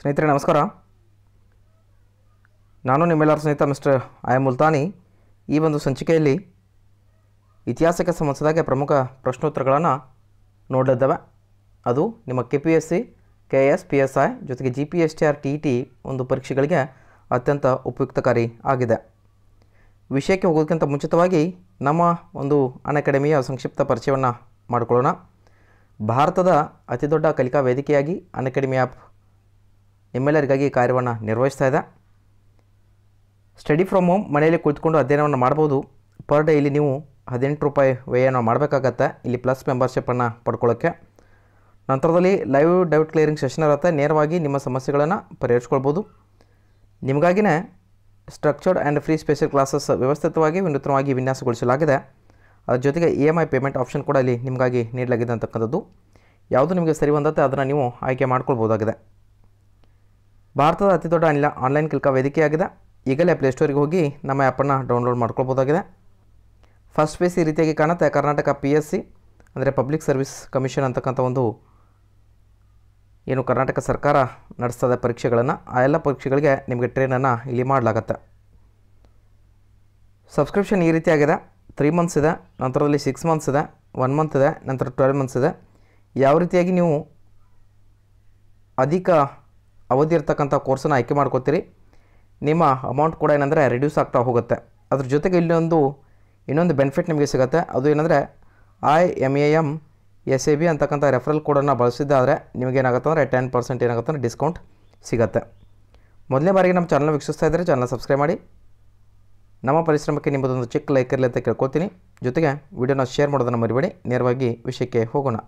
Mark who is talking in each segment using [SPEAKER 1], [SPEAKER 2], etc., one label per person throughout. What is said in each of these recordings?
[SPEAKER 1] ಸ್ನೇಹಿತರೆ ನಮಸ್ಕಾರ ನಾನು ನಿಮ್ಮೆಲ್ಲರ ಸ್ನೇಹಿತ ಮಿಸ್ಟರ್ ಐ ಮುಲ್ತಾನಿ ಈ ಒಂದು ಸಂಚಿಕೆಯಲ್ಲಿ ಇತಿಹಾಸಕ್ಕೆ ಸಂಬಂಧಿಸಿದಾಗೆ ಪ್ರಮುಖ ಪ್ರಶ್ನೋತ್ತರಗಳನ್ನು ನೋಡಲಿದ್ದೇವೆ ಅದು ನಿಮ್ಮ K P S C K S P S I ಜೊತೆಗೆ G P S T R T T ಒಂದು ಪರೀಕ್ಷೆಗಳಿಗೆ ಅತ್ಯಂತ ಉಪಯುಕ್ತಕಾರಿ ಆಗಿದೆ ವಿಷಯಕ್ಕೆ ಹೋಗೋದಕ್ಕಿಂತ ಮುಂಚಿತವಾಗಿ ನಮ್ಮ ಒಂದು ಅಕಾಡೆಮಿಯ ಸಂಕ್ಷಿಪ್ತ ಪರಿಚಯವನ್ನು ಮಾಡಿಕೊಳ್ಳೋಣ ಭಾರತದ ಅತಿದೊಡ್ಡ ಕಲಿಕಾ ವೇದಿಕೆಯಾಗಿ ಅಕಾಡೆಮಿ ಆ್ಯಪ್ ನಿಮ್ಮೆಲ್ಲರಿಗಾಗಿ ಕಾರ್ಯವನ್ನು ನಿರ್ವಹಿಸ್ತಾ ಇದೆ ಸ್ಟಡಿ ಫ್ರಮ್ ಹೋಮ್ ಮನೆಯಲ್ಲಿ ಕುಳಿತುಕೊಂಡು ಅಧ್ಯಯನವನ್ನು ಮಾಡ್ಬೋದು ಪರ್ ಡೇ ಇಲ್ಲಿ ನೀವು ಹದಿನೆಂಟು ರೂಪಾಯಿ ವ್ಯಯನ ಮಾಡಬೇಕಾಗತ್ತೆ ಇಲ್ಲಿ ಪ್ಲಸ್ ಮೆಂಬರ್ಶಿಪ್ಪನ್ನು ಪಡ್ಕೊಳ್ಳೋಕ್ಕೆ ನಂತರದಲ್ಲಿ ಲೈವ್ ಡೌಟ್ ಕ್ಲಿಯರಿಂಗ್ ಸೆಷನ್ ಇರುತ್ತೆ ನೇರವಾಗಿ ನಿಮ್ಮ ಸಮಸ್ಯೆಗಳನ್ನು ಪರಿಹರಿಸ್ಕೊಳ್ಬೋದು ನಿಮಗಾಗಿನೇ structured and free special classes ವ್ಯವಸ್ಥಿತವಾಗಿ ವಿನೂತನವಾಗಿ ವಿನ್ಯಾಸಗೊಳಿಸಲಾಗಿದೆ ಅದರ ಜೊತೆಗೆ E M I payment option ಕೂಡ ಇಲ್ಲಿ ನಿಮಗಾಗಿ ನೀಡಲಾಗಿದೆ ಅಂತಕ್ಕಂಥದ್ದು ಯಾವುದು ನಿಮಗೆ ಸರಿ ಬಂದತ್ತೆ ಅದನ್ನು ನೀವು ಆಯ್ಕೆ ಮಾಡ್ಕೊಳ್ಬೋದಾಗಿದೆ ಭಾರತದ ಅತಿ ದೊಡ್ಡ ಅನಿಲ ಆನ್ಲೈನ್ ಕಲಿಕಾ ವೇದಿಕೆಯಾಗಿದೆ ಈಗಲೇ ಪ್ಲೇಸ್ಟೋರಿಗೆ ಹೋಗಿ ನಮ್ಮ ಆ್ಯಪನ್ನು ಡೌನ್ಲೋಡ್ ಮಾಡ್ಕೊಳ್ಬೋದಾಗಿದೆ ಫಸ್ಟ್ ಫೇಸ್ ಈ ರೀತಿಯಾಗಿ ಕಾಣುತ್ತೆ ಕರ್ನಾಟಕ ಪಿ ಎಸ್ ಸಿ ಅಂದರೆ ಪಬ್ಲಿಕ್ ಸರ್ವಿಸ್ ಕಮಿಷನ್ ಅಂತಕ್ಕಂಥ ಒಂದು ಏನು ಕರ್ನಾಟಕ ಸರ್ಕಾರ ನಡೆಸ್ತದೆ ಪರೀಕ್ಷೆಗಳನ್ನು ಆ ಎಲ್ಲ ಪರೀಕ್ಷೆಗಳಿಗೆ ನಿಮಗೆ ಟ್ರೈನನ್ನು ಇಲ್ಲಿ ಮಾಡಲಾಗತ್ತೆ ಸಬ್ಸ್ಕ್ರಿಪ್ಷನ್ ಈ ರೀತಿಯಾಗಿದೆ ತ್ರೀ ಮಂತ್ಸ್ ಇದೆ ನಂತರದಲ್ಲಿ ಸಿಕ್ಸ್ ಮಂತ್ಸ್ ಇದೆ ಒನ್ ಮಂತ್ ಇದೆ ನಂತರ ಟ್ವೆಲ್ ಮಂತ್ಸ್ ಇದೆ ಯಾವ ರೀತಿಯಾಗಿ ನೀವು ಅಧಿಕ ಅವಧಿ ಇರ್ತಕ್ಕಂಥ ಕೋರ್ಸನ್ನು ಆಯ್ಕೆ ಮಾಡ್ಕೋತೀರಿ ನಿಮ್ಮ ಅಮೌಂಟ್ ಕೂಡ ಏನಂದರೆ ರಿಡ್ಯೂಸ್ ಆಗ್ತಾ ಹೋಗುತ್ತೆ ಅದ್ರ ಜೊತೆಗೆ ಇಲ್ಲೊಂದು ಇನ್ನೊಂದು ಬೆನಿಫಿಟ್ ನಿಮಗೆ ಸಿಗುತ್ತೆ ಅದು ಏನಂದರೆ I M A M S A B ಅಂತಕ್ಕಂಥ ರೆಫರಲ್ ಕೋಡನ್ನು ಬಳಸಿದ್ದಾದರೆ ನಿಮಗೇನಾಗುತ್ತೆ ಅಂದರೆ ಟೆನ್ ಪರ್ಸೆಂಟ್ ಏನಾಗುತ್ತೆ ಅಂದರೆ ಡಿಸ್ಕೌಂಟ್ ಸಿಗುತ್ತೆ ಮೊದಲನೇ ಬಾರಿಗೆ ನಮ್ಮ ಚಾನಲ್ ವೀಕ್ಷಿಸ್ತಾ ಇದ್ದರೆ ಚಾನಲ್ ಸಬ್ಸ್ಕ್ರೈಬ್ ಮಾಡಿ ನಮ್ಮ ಪರಿಶ್ರಮಕ್ಕೆ ನಿಮ್ಮದೊಂದು ಚಿಕ್ಕ ಲೈಕ್ ಇರಲಿ ಅಂತ ಕೇಳ್ಕೊತೀನಿ ಜೊತೆಗೆ ವಿಡಿಯೋನ ಶೇರ್ ಮಾಡೋದನ್ನು ಮರಿಬೇಡಿ ನೇರವಾಗಿ ವಿಷಯಕ್ಕೆ ಹೋಗೋಣ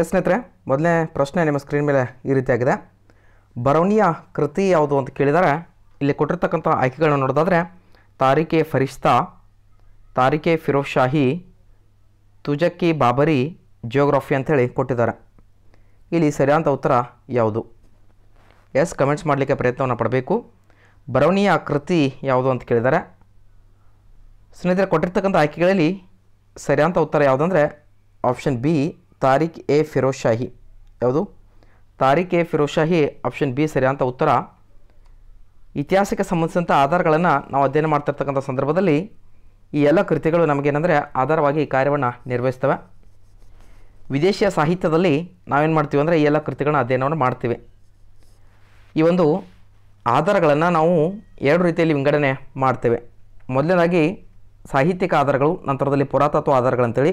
[SPEAKER 1] ಎಸ್ ಸ್ನೇಹಿತರೆ ಮೊದಲನೇ ಪ್ರಶ್ನೆ ನಿಮ್ಮ ಸ್ಕ್ರೀನ್ ಮೇಲೆ ಈ ರೀತಿಯಾಗಿದೆ ಬರವಣಿಯ ಕೃತಿ ಯಾವುದು ಅಂತ ಕೇಳಿದರೆ ಇಲ್ಲಿ ಕೊಟ್ಟಿರ್ತಕ್ಕಂಥ ಆಯ್ಕೆಗಳನ್ನ ನೋಡೋದಾದರೆ ತಾರಿಕೆ ಫರಿಶ್ತಾ ತಾರಿಕೆ ಫಿರೋಜ್ ಶಾಹಿ ತುಜಕ್ಕಿ ಬಾಬರಿ ಜಿಯೋಗ್ರಫಿ ಅಂಥೇಳಿ ಕೊಟ್ಟಿದ್ದಾರೆ ಇಲ್ಲಿ ಸರಿಯಾದ ಉತ್ತರ ಯಾವುದು ಎಸ್ ಕಮೆಂಟ್ಸ್ ಮಾಡಲಿಕ್ಕೆ ಪ್ರಯತ್ನವನ್ನು ಪಡಬೇಕು ಬರವಣಿಯ ಕೃತಿ ಯಾವುದು ಅಂತ ಕೇಳಿದ್ದಾರೆ ಸ್ನೇಹಿತರೆ ಕೊಟ್ಟಿರ್ತಕ್ಕಂಥ ಆಯ್ಕೆಗಳಲ್ಲಿ ಸರಿಯಾದ ಉತ್ತರ ಯಾವುದಂದರೆ ಆಪ್ಷನ್ ಬಿ ತಾರಿಕ್ ಎ ಫಿರೋಜ್ ಶಾಹಿ ಯಾವುದು ತಾರಿಕ್ ಎ ಫಿರೋಜ್ ಶಾಹಿ ಆಪ್ಷನ್ ಬಿ ಅಂತ ಉತ್ತರ ಇತಿಹಾಸಕ್ಕೆ ಸಂಬಂಧಿಸಿದಂಥ ಆಧಾರಗಳನ್ನು ನಾವು ಅಧ್ಯಯನ ಮಾಡ್ತಿರ್ತಕ್ಕಂಥ ಸಂದರ್ಭದಲ್ಲಿ ಈ ಎಲ್ಲ ಕೃತಿಗಳು ನಮಗೇನೆಂದರೆ ಆಧಾರವಾಗಿ ಕಾರ್ಯವನ್ನು ನಿರ್ವಹಿಸ್ತವೆ ವಿದೇಶಿಯ ಸಾಹಿತ್ಯದಲ್ಲಿ ನಾವೇನು ಮಾಡ್ತೀವಿ ಅಂದರೆ ಈ ಎಲ್ಲ ಕೃತಿಗಳನ್ನ ಅಧ್ಯಯನವನ್ನು ಮಾಡ್ತೀವಿ ಈ ಒಂದು ಆಧಾರಗಳನ್ನು ನಾವು ಎರಡು ರೀತಿಯಲ್ಲಿ ವಿಂಗಡಣೆ ಮಾಡ್ತೇವೆ ಮೊದಲನೇದಾಗಿ ಸಾಹಿತ್ಯಿಕ ಆಧಾರಗಳು ನಂತರದಲ್ಲಿ ಪುರಾತತ್ವ ಆಧಾರಗಳಂತೇಳಿ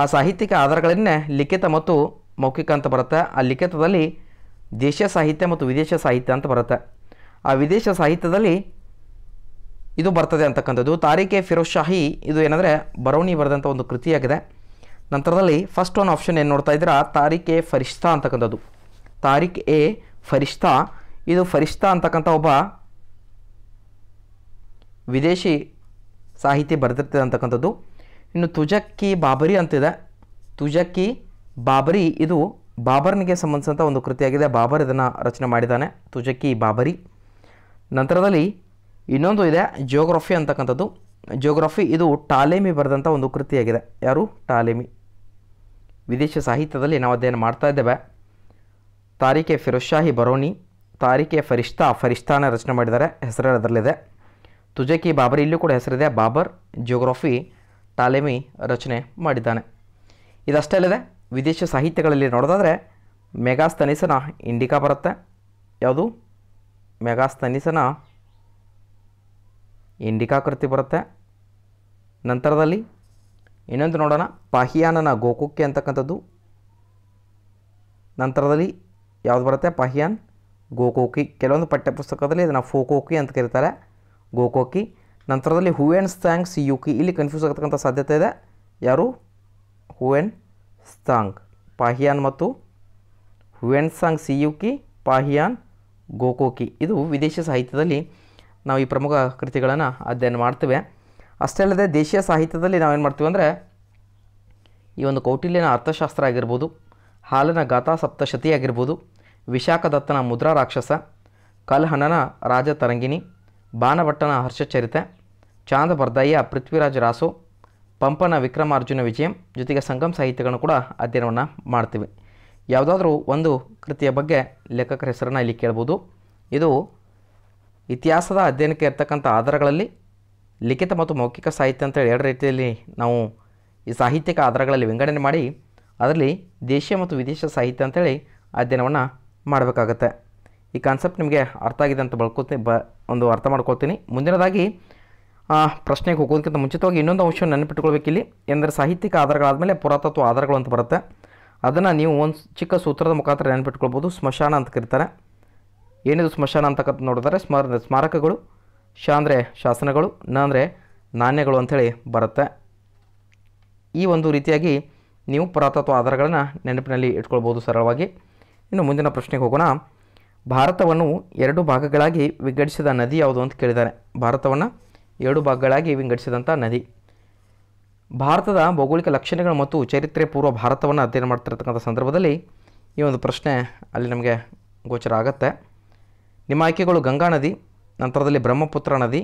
[SPEAKER 1] ಆ ಸಾಹಿತ್ಯಿಕ ಆಧಾರಗಳನ್ನೇ ಲಿಖಿತ ಮತ್ತು ಮೌಖಿಕ ಅಂತ ಬರುತ್ತೆ ಆ ಲಿಖಿತದಲ್ಲಿ ದೇಶ ಸಾಹಿತ್ಯ ಮತ್ತು ವಿದೇಶ ಸಾಹಿತ್ಯ ಅಂತ ಬರುತ್ತೆ ಆ ವಿದೇಶ ಸಾಹಿತ್ಯದಲ್ಲಿ ಇದು ಬರ್ತದೆ ಅಂತಕ್ಕಂಥದ್ದು ತಾರೀಖೆ ಫಿರೋಜ್ ಶಾಹಿ ಇದು ಏನಂದರೆ ಬರವಣಿ ಬರೆದಂಥ ಒಂದು ಕೃತಿಯಾಗಿದೆ ನಂತರದಲ್ಲಿ ಫಸ್ಟ್ ಒನ್ ಆಪ್ಷನ್ ಏನು ನೋಡ್ತಾ ಇದ್ದೀರಾ ತಾರೀಕ್ ಎ ಫರಿಷ್ತಾ ಅಂತಕ್ಕಂಥದ್ದು ತಾರೀಕ್ ಎ ಫರಿಷ್ತಾ ಇದು ಫರಿಷ್ತಾ ಅಂತಕ್ಕಂಥ ಒಬ್ಬ ವಿದೇಶಿ ಸಾಹಿತ್ಯ ಬರೆದಿರ್ತದೆ ಅಂತಕ್ಕಂಥದ್ದು ಇನ್ನು ತುಜಕ್ಕಿ ಬಾಬರಿ ಅಂತಿದೆ ತುಜಕ್ಕಿ ಬಾಬರಿ ಇದು ಬಾಬರ್ನಿಗೆ ಸಂಬಂಧಿಸಿದಂಥ ಒಂದು ಕೃತಿಯಾಗಿದೆ ಬಾಬರ್ ಇದನ್ನು ರಚನೆ ಮಾಡಿದ್ದಾನೆ ತುಜಕ್ಕಿ ಬಾಬರಿ ನಂತರದಲ್ಲಿ ಇನ್ನೊಂದು ಇದೆ ಜಿಯೋಗ್ರಫಿ ಅಂತಕ್ಕಂಥದ್ದು ಜಿಯೋಗ್ರಫಿ ಇದು ಟಾಲೇಮಿ ಬರೆದಂಥ ಒಂದು ಕೃತಿಯಾಗಿದೆ ಯಾರು ಟಾಲೆಮಿ ವಿದೇಶಿ ಸಾಹಿತ್ಯದಲ್ಲಿ ನಾವು ಅಧ್ಯಯನ ಮಾಡ್ತಾ ಇದ್ದೇವೆ ತಾರೀಕೆ ಫಿರೋಶಾಹಿ ಬರೋನಿ ತಾರಿಕೆ ಫರಿಷ್ತಾ ಫರಿಷ್ತಾನ ರಚನೆ ಮಾಡಿದ್ದಾರೆ ಹೆಸರು ಅದರಲ್ಲಿದೆ ತುಜಕಿ ಬಾಬರಿ ಇಲ್ಲೂ ಕೂಡ ಹೆಸರಿದೆ ಬಾಬರ್ ಜಿಯೋಗ್ರಫಿ ಟಾಲೆಮಿ ರಚನೆ ಮಾಡಿದ್ದಾನೆ ಇದಷ್ಟೇ ಅಲ್ಲದೆ ವಿದೇಶಿ ಸಾಹಿತ್ಯಗಳಲ್ಲಿ ನೋಡೋದಾದರೆ ಮೆಗಾಸ್ತನಿಸನ ಇಂಡಿಕಾ ಬರುತ್ತೆ ಯಾವುದು ಮೆಗಾಸ್ತನಿಸನ ಇಂಡಿಕಾ ಕೃತಿ ಬರುತ್ತೆ ನಂತರದಲ್ಲಿ ಇನ್ನೊಂದು ನೋಡೋಣ ಪಾಹಿಯಾನನ ಗೋಕುಕ್ಕೆ ಅಂತಕ್ಕಂಥದ್ದು ನಂತರದಲ್ಲಿ ಯಾವುದು ಬರುತ್ತೆ ಪಾಹಿಯಾನ್ ಗೋಕೋಕಿ ಕೆಲವೊಂದು ಪಠ್ಯಪುಸ್ತಕದಲ್ಲಿ ಇದನ್ನು ಫೋಕೋಕಿ ಅಂತ ಕರೀತಾರೆ ಗೋಕೋಕಿ ನಂತರದಲ್ಲಿ Hiuen Tsang Si you Ki ಇಲ್ಲಿ ಕನ್ಫ್ಯೂಸ್ ಆಗತಕ್ಕಂಥ ಸಾಧ್ಯತೆ ಇದೆ ಯಾರು ಹೂ ಆ್ಯಂಡ್ ಸ್ತಾಂಗ್ ಪಾಹಿಯಾನ್ ಮತ್ತು ಹೂ ಸಾಂಗ್ ಸಿ ಯು ಕಿ ಪಾಹಿಯಾನ್ ಗೋಕೋಕಿ ಇದು ವಿದೇಶಿ ಸಾಹಿತ್ಯದಲ್ಲಿ ನಾವು ಈ ಪ್ರಮುಖ ಕೃತಿಗಳನ್ನು ಅಧ್ಯಯನ ಮಾಡ್ತೇವೆ ಅಷ್ಟೇ ಅಲ್ಲದೆ ದೇಶೀಯ ಸಾಹಿತ್ಯದಲ್ಲಿ ನಾವೇನು ಮಾಡ್ತೀವಿ ಅಂದರೆ ಈ ಒಂದು ಕೌಟಿಲ್ಯನ ಅರ್ಥಶಾಸ್ತ್ರ ಆಗಿರ್ಬೋದು ಹಾಲಿನ ಗಾಥಾ ಸಪ್ತಶತಿ ಆಗಿರ್ಬೋದು ವಿಶಾಖದತ್ತನ ಮುದ್ರಾ ರಾಕ್ಷಸ ಕಲ್ಹಣನ ರಾಜತರಂಗಿಣಿ ಬಾನಭಟ್ಟನ ಹರ್ಷಚರಿತೆ ಚಾಂದ ಬರ್ದಯ್ಯ ಪೃಥ್ವಿರಾಜ್ ರಾಸು ಪಂಪನ ವಿಕ್ರಮಾರ್ಜುನ ವಿಜಯಂ ಜೊತೆಗೆ ಸಂಗಮ್ ಸಾಹಿತ್ಯಗಳನ್ನು ಕೂಡ ಅಧ್ಯಯನವನ್ನು ಮಾಡ್ತೀವಿ ಯಾವುದಾದ್ರೂ ಒಂದು ಕೃತಿಯ ಬಗ್ಗೆ ಲೇಖಕರ ಹೆಸರನ್ನು ಇಲ್ಲಿ ಕೇಳ್ಬೋದು ಇದು ಇತಿಹಾಸದ ಅಧ್ಯಯನಕ್ಕೆ ಇರ್ತಕ್ಕಂಥ ಆಧಾರಗಳಲ್ಲಿ ಲಿಖಿತ ಮತ್ತು ಮೌಖಿಕ ಸಾಹಿತ್ಯ ಅಂತೇಳಿ ಎರಡು ರೀತಿಯಲ್ಲಿ ನಾವು ಈ ಸಾಹಿತ್ಯಕ ಆಧಾರಗಳಲ್ಲಿ ವಿಂಗಡಣೆ ಮಾಡಿ ಅದರಲ್ಲಿ ದೇಶೀಯ ಮತ್ತು ವಿದೇಶ ಸಾಹಿತ್ಯ ಅಂತೇಳಿ ಅಧ್ಯಯನವನ್ನು ಮಾಡಬೇಕಾಗತ್ತೆ ಈ ಕಾನ್ಸೆಪ್ಟ್ ನಿಮಗೆ ಅರ್ಥ ಆಗಿದೆ ಅಂತ ಬಳ್ಕೊತೀನಿ ಬ ಒಂದು ಅರ್ಥ ಮಾಡ್ಕೊಳ್ತೀನಿ ಮುಂದಿನದಾಗಿ ಪ್ರಶ್ನೆಗೆ ಹೋಗೋದಕ್ಕಿಂತ ಮುಂಚಿತವಾಗಿ ಇನ್ನೊಂದು ಅಂಶ ನೆನಪಿಟ್ಕೊಳ್ಬೇಕಿಲ್ಲಿ ಎಂದರೆ ಸಾಹಿತ್ಯಿಕ ಆಧಾರಗಳಾದಮೇಲೆ ಪುರಾತತ್ವ ಆಧಾರಗಳು ಅಂತ ಬರುತ್ತೆ ಅದನ್ನು ನೀವು ಒಂದು ಚಿಕ್ಕ ಸೂತ್ರದ ಮುಖಾಂತರ ನೆನಪಿಟ್ಕೊಳ್ಬೋದು ಸ್ಮಶಾನ ಅಂತ ಕರೀತಾರೆ ಏನಿದು ಸ್ಮಶಾನ ಅಂತಕ್ಕಂಥ ನೋಡಿದರೆ ಸ್ಮಾರ ಸ್ಮಾರಕಗಳು ಶ ಅಂದರೆ ಶಾಸನಗಳು ನ ಅಂದರೆ ನಾಣ್ಯಗಳು ಅಂಥೇಳಿ ಬರುತ್ತೆ ಈ ಒಂದು ರೀತಿಯಾಗಿ ನೀವು ಪುರಾತತ್ವ ಆಧಾರಗಳನ್ನು ನೆನಪಿನಲ್ಲಿ ಇಟ್ಕೊಳ್ಬೋದು ಸರಳವಾಗಿ ಇನ್ನು ಮುಂದಿನ ಪ್ರಶ್ನೆಗೆ ಹೋಗೋಣ ಭಾರತವನ್ನು ಎರಡು ಭಾಗಗಳಾಗಿ ವಿಂಗಡಿಸಿದ ನದಿ ಯಾವುದು ಅಂತ ಕೇಳಿದ್ದಾರೆ ಭಾರತವನ್ನು ಎರಡು ಭಾಗಗಳಾಗಿ ವಿಂಗಡಿಸಿದಂಥ ನದಿ ಭಾರತದ ಭೌಗೋಳಿಕ ಲಕ್ಷಣಗಳು ಮತ್ತು ಚರಿತ್ರೆ ಪೂರ್ವ ಭಾರತವನ್ನು ಅಧ್ಯಯನ ಮಾಡ್ತಿರ್ತಕ್ಕಂಥ ಸಂದರ್ಭದಲ್ಲಿ ಈ ಒಂದು ಪ್ರಶ್ನೆ ಅಲ್ಲಿ ನಮಗೆ ಗೋಚರ ಆಗುತ್ತೆ ನಿಮ್ಮ ಆಯ್ಕೆಗಳು ಗಂಗಾ ನದಿ ನಂತರದಲ್ಲಿ ಬ್ರಹ್ಮಪುತ್ರ ನದಿ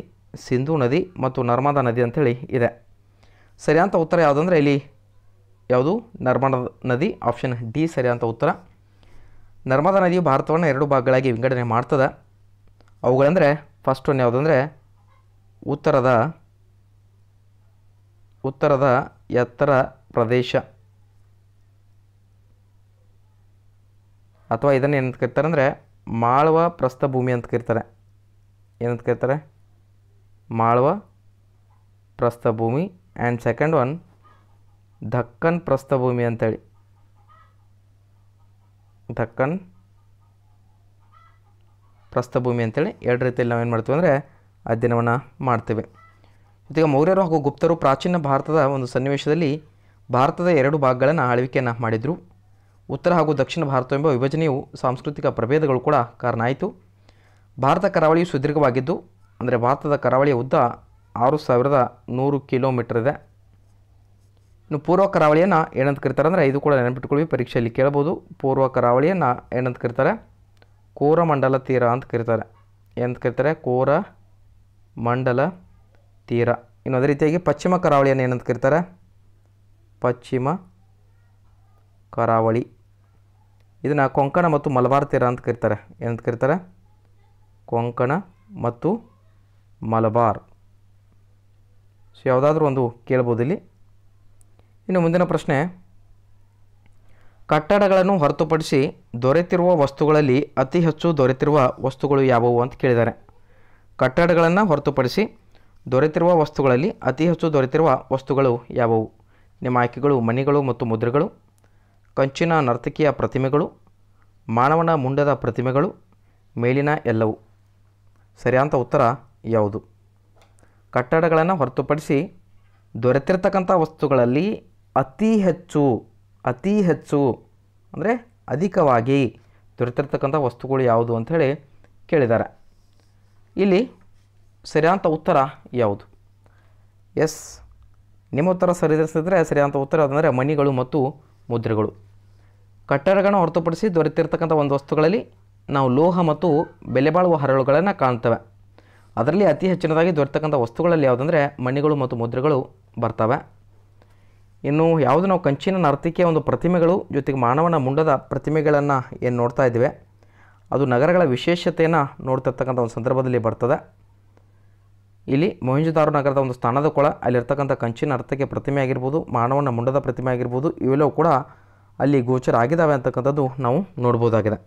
[SPEAKER 1] ಸಿಂಧೂ ನದಿ ಮತ್ತು ನರ್ಮದಾ ನದಿ ಅಂಥೇಳಿ ಇದೆ ಸರಿಯಾದಂಥ ಉತ್ತರ ಯಾವುದಂದರೆ ಇಲ್ಲಿ ಯಾವುದು ನರ್ಮದಾ ನದಿ ಆಪ್ಷನ್ ಡಿ ಸರಿಯಾದಂಥ ಉತ್ತರ ನರ್ಮದಾ ನದಿಯು ಭಾರತವನ್ನು ಎರಡು ಭಾಗಗಳಾಗಿ ವಿಂಗಡಣೆ ಮಾಡ್ತದೆ ಅವುಗಳಂದರೆ ಫಸ್ಟ್ ಒನ್ ಯಾವುದಂದರೆ ಉತ್ತರದ ಉತ್ತರದ ಎತ್ತರ ಪ್ರದೇಶ ಅಥವಾ ಇದನ್ನು ಏನಂತ ಕರಿತಾರೆ ಅಂದರೆ ಮಾಳ್ವ ಪ್ರಸ್ಥಭೂಮಿ ಅಂತ ಕರೀತಾರೆ ಏನಂತ ಕರೀತಾರೆ ಮಾಳ್ವ ಪ್ರಸ್ಥಭೂಮಿ ಆ್ಯಂಡ್ ಸೆಕೆಂಡ್ ಒನ್ ಧಕ್ಕನ್ ಪ್ರಸ್ಥಭೂಮಿ ಅಂತೇಳಿ ಢಕ್ಕನ್ ಪ್ರಸ್ಥಭೂಮಿ ಅಂತೇಳಿ ಎರಡು ರೀತಿಯಲ್ಲಿ ನಾವೇನು ಮಾಡ್ತೀವಿ ಅಂದರೆ ಅಧ್ಯಯನವನ್ನು ಮಾಡ್ತೇವೆ ಜೊತೆಗೆ ಮೌರ್ಯರು ಹಾಗೂ ಗುಪ್ತರು ಪ್ರಾಚೀನ ಭಾರತದ ಒಂದು ಸನ್ನಿವೇಶದಲ್ಲಿ ಭಾರತದ ಎರಡು ಭಾಗಗಳನ್ನು ಆಳ್ವಿಕೆಯನ್ನು ಮಾಡಿದರು ಉತ್ತರ ಹಾಗೂ ದಕ್ಷಿಣ ಭಾರತ ಎಂಬ ವಿಭಜನೆಯು ಸಾಂಸ್ಕೃತಿಕ ಪ್ರಭೇದಗಳು ಕೂಡ ಕಾರಣ ಆಯಿತು ಭಾರತ ಕರಾವಳಿಯು ಸುದೀರ್ಘವಾಗಿದ್ದು ಅಂದರೆ ಭಾರತದ ಕರಾವಳಿಯ ಉದ್ದ ಆರು ಸಾವಿರದ ನೂರು ಕಿಲೋಮೀಟರ್ ಇದೆ ಇನ್ನು ಪೂರ್ವ ಕರಾವಳಿಯನ್ನು ಏನಂತ ಕರೀತಾರೆ ಅಂದರೆ ಇದು ಕೂಡ ನೆನಪಿಟ್ಕೊಳ್ಳಿ ಪರೀಕ್ಷೆಯಲ್ಲಿ ಕೇಳ್ಬೋದು ಪೂರ್ವ ಕರಾವಳಿಯನ್ನು ಏನಂತ ಕರೀತಾರೆ ಕೋರಮಂಡಲ ತೀರ ಅಂತ ಕರೀತಾರೆ ಏನಂತ ಕರೀತಾರೆ ಕೋರ ಮಂಡಲ ತೀರ ಇನ್ನು ಅದೇ ರೀತಿಯಾಗಿ ಪಶ್ಚಿಮ ಕರಾವಳಿಯನ್ನು ಏನಂತ ಕರೀತಾರೆ ಪಶ್ಚಿಮ ಕರಾವಳಿ ಇದನ್ನು ಕೊಂಕಣ ಮತ್ತು ಮಲಬಾರ್ ತೀರ ಅಂತ ಕರೀತಾರೆ ಏನಂತ ಕರೀತಾರೆ ಕೊಂಕಣ ಮತ್ತು ಮಲಬಾರ್ ಸೊ ಯಾವುದಾದ್ರೂ ಒಂದು ಕೇಳ್ಬೋದು ಇಲ್ಲಿ ಇನ್ನು ಮುಂದಿನ ಪ್ರಶ್ನೆ ಕಟ್ಟಡಗಳನ್ನು ಹೊರತುಪಡಿಸಿ ದೊರೆತಿರುವ ವಸ್ತುಗಳಲ್ಲಿ ಅತಿ ಹೆಚ್ಚು ದೊರೆತಿರುವ ವಸ್ತುಗಳು ಯಾವುವು ಅಂತ ಕೇಳಿದ್ದಾರೆ ಕಟ್ಟಡಗಳನ್ನು ಹೊರತುಪಡಿಸಿ ದೊರೆತಿರುವ ವಸ್ತುಗಳಲ್ಲಿ ಅತಿ ಹೆಚ್ಚು ದೊರೆತಿರುವ ವಸ್ತುಗಳು ಯಾವುವು ನಿಮ್ಮ ಆಯ್ಕೆಗಳು ಮಣಿಗಳು ಮತ್ತು ಮುದ್ರೆಗಳು ಕಂಚಿನ ನರ್ತಕಿಯ ಪ್ರತಿಮೆಗಳು ಮಾನವನ ಮುಂಡದ ಪ್ರತಿಮೆಗಳು ಮೇಲಿನ ಎಲ್ಲವು ಸರಿಯಾದ ಉತ್ತರ ಯಾವುದು ಕಟ್ಟಡಗಳನ್ನು ಹೊರತುಪಡಿಸಿ ದೊರೆತಿರ್ತಕ್ಕಂಥ ವಸ್ತುಗಳಲ್ಲಿ ಅತಿ ಹೆಚ್ಚು ಅತಿ ಹೆಚ್ಚು ಅಂದರೆ ಅಧಿಕವಾಗಿ ದೊರೆತಿರ್ತಕ್ಕಂಥ ವಸ್ತುಗಳು ಯಾವುದು ಅಂಥೇಳಿ ಕೇಳಿದ್ದಾರೆ ಇಲ್ಲಿ ಸರಿಯಾದಂಥ ಉತ್ತರ ಯಾವುದು ಎಸ್ ನಿಮ್ಮ ಉತ್ತರ ಸರಿದರಿಸಿದರೆ ಸರಿಯಾದ ಉತ್ತರ ಅದಂದರೆ ಮಣಿಗಳು ಮತ್ತು ಮುದ್ರೆಗಳು ಕಟ್ಟಡಗಳನ್ನು ಹೊರತುಪಡಿಸಿ ದೊರೆತಿರ್ತಕ್ಕಂಥ ಒಂದು ವಸ್ತುಗಳಲ್ಲಿ ನಾವು ಲೋಹ ಮತ್ತು ಬೆಲೆ ಬಾಳುವ ಹರಳುಗಳನ್ನು ಕಾಣ್ತವೆ ಅದರಲ್ಲಿ ಅತಿ ಹೆಚ್ಚಿನದಾಗಿ ದೊರೆತಕ್ಕಂಥ ವಸ್ತುಗಳಲ್ಲಿ ಯಾವುದಂದರೆ ಮಣಿಗಳು ಮತ್ತು ಮುದ್ರೆಗಳು ಬರ್ತವೆ ಇನ್ನು ಯಾವುದು ನಾವು ಕಂಚಿನ ನರ್ತಿಕೆಯ ಒಂದು ಪ್ರತಿಮೆಗಳು ಜೊತೆಗೆ ಮಾನವನ ಮುಂಡದ ಪ್ರತಿಮೆಗಳನ್ನು ಏನು ನೋಡ್ತಾ ಇದ್ದೀವಿ ಅದು ನಗರಗಳ ವಿಶೇಷತೆಯನ್ನು ನೋಡ್ತಿರ್ತಕ್ಕಂಥ ಒಂದು ಸಂದರ್ಭದಲ್ಲಿ ಬರ್ತದೆ ಇಲ್ಲಿ ಮೊಹಿಂಜುದಾರು ನಗರದ ಒಂದು ಸ್ಥಾನದ ಕೊಳ ಅಲ್ಲಿರ್ತಕ್ಕಂಥ ಕಂಚಿನ ಅರ್ಥಕ್ಕೆ ಪ್ರತಿಮೆ ಆಗಿರ್ಬೋದು ಮಾನವನ ಮುಂಡದ ಪ್ರತಿಮೆ ಆಗಿರ್ಬೋದು ಇವೆಲ್ಲವೂ ಕೂಡ ಅಲ್ಲಿ ಗೋಚರ ಆಗಿದ್ದಾವೆ ಅಂತಕ್ಕಂಥದ್ದು ನಾವು ನೋಡ್ಬೋದಾಗಿದೆ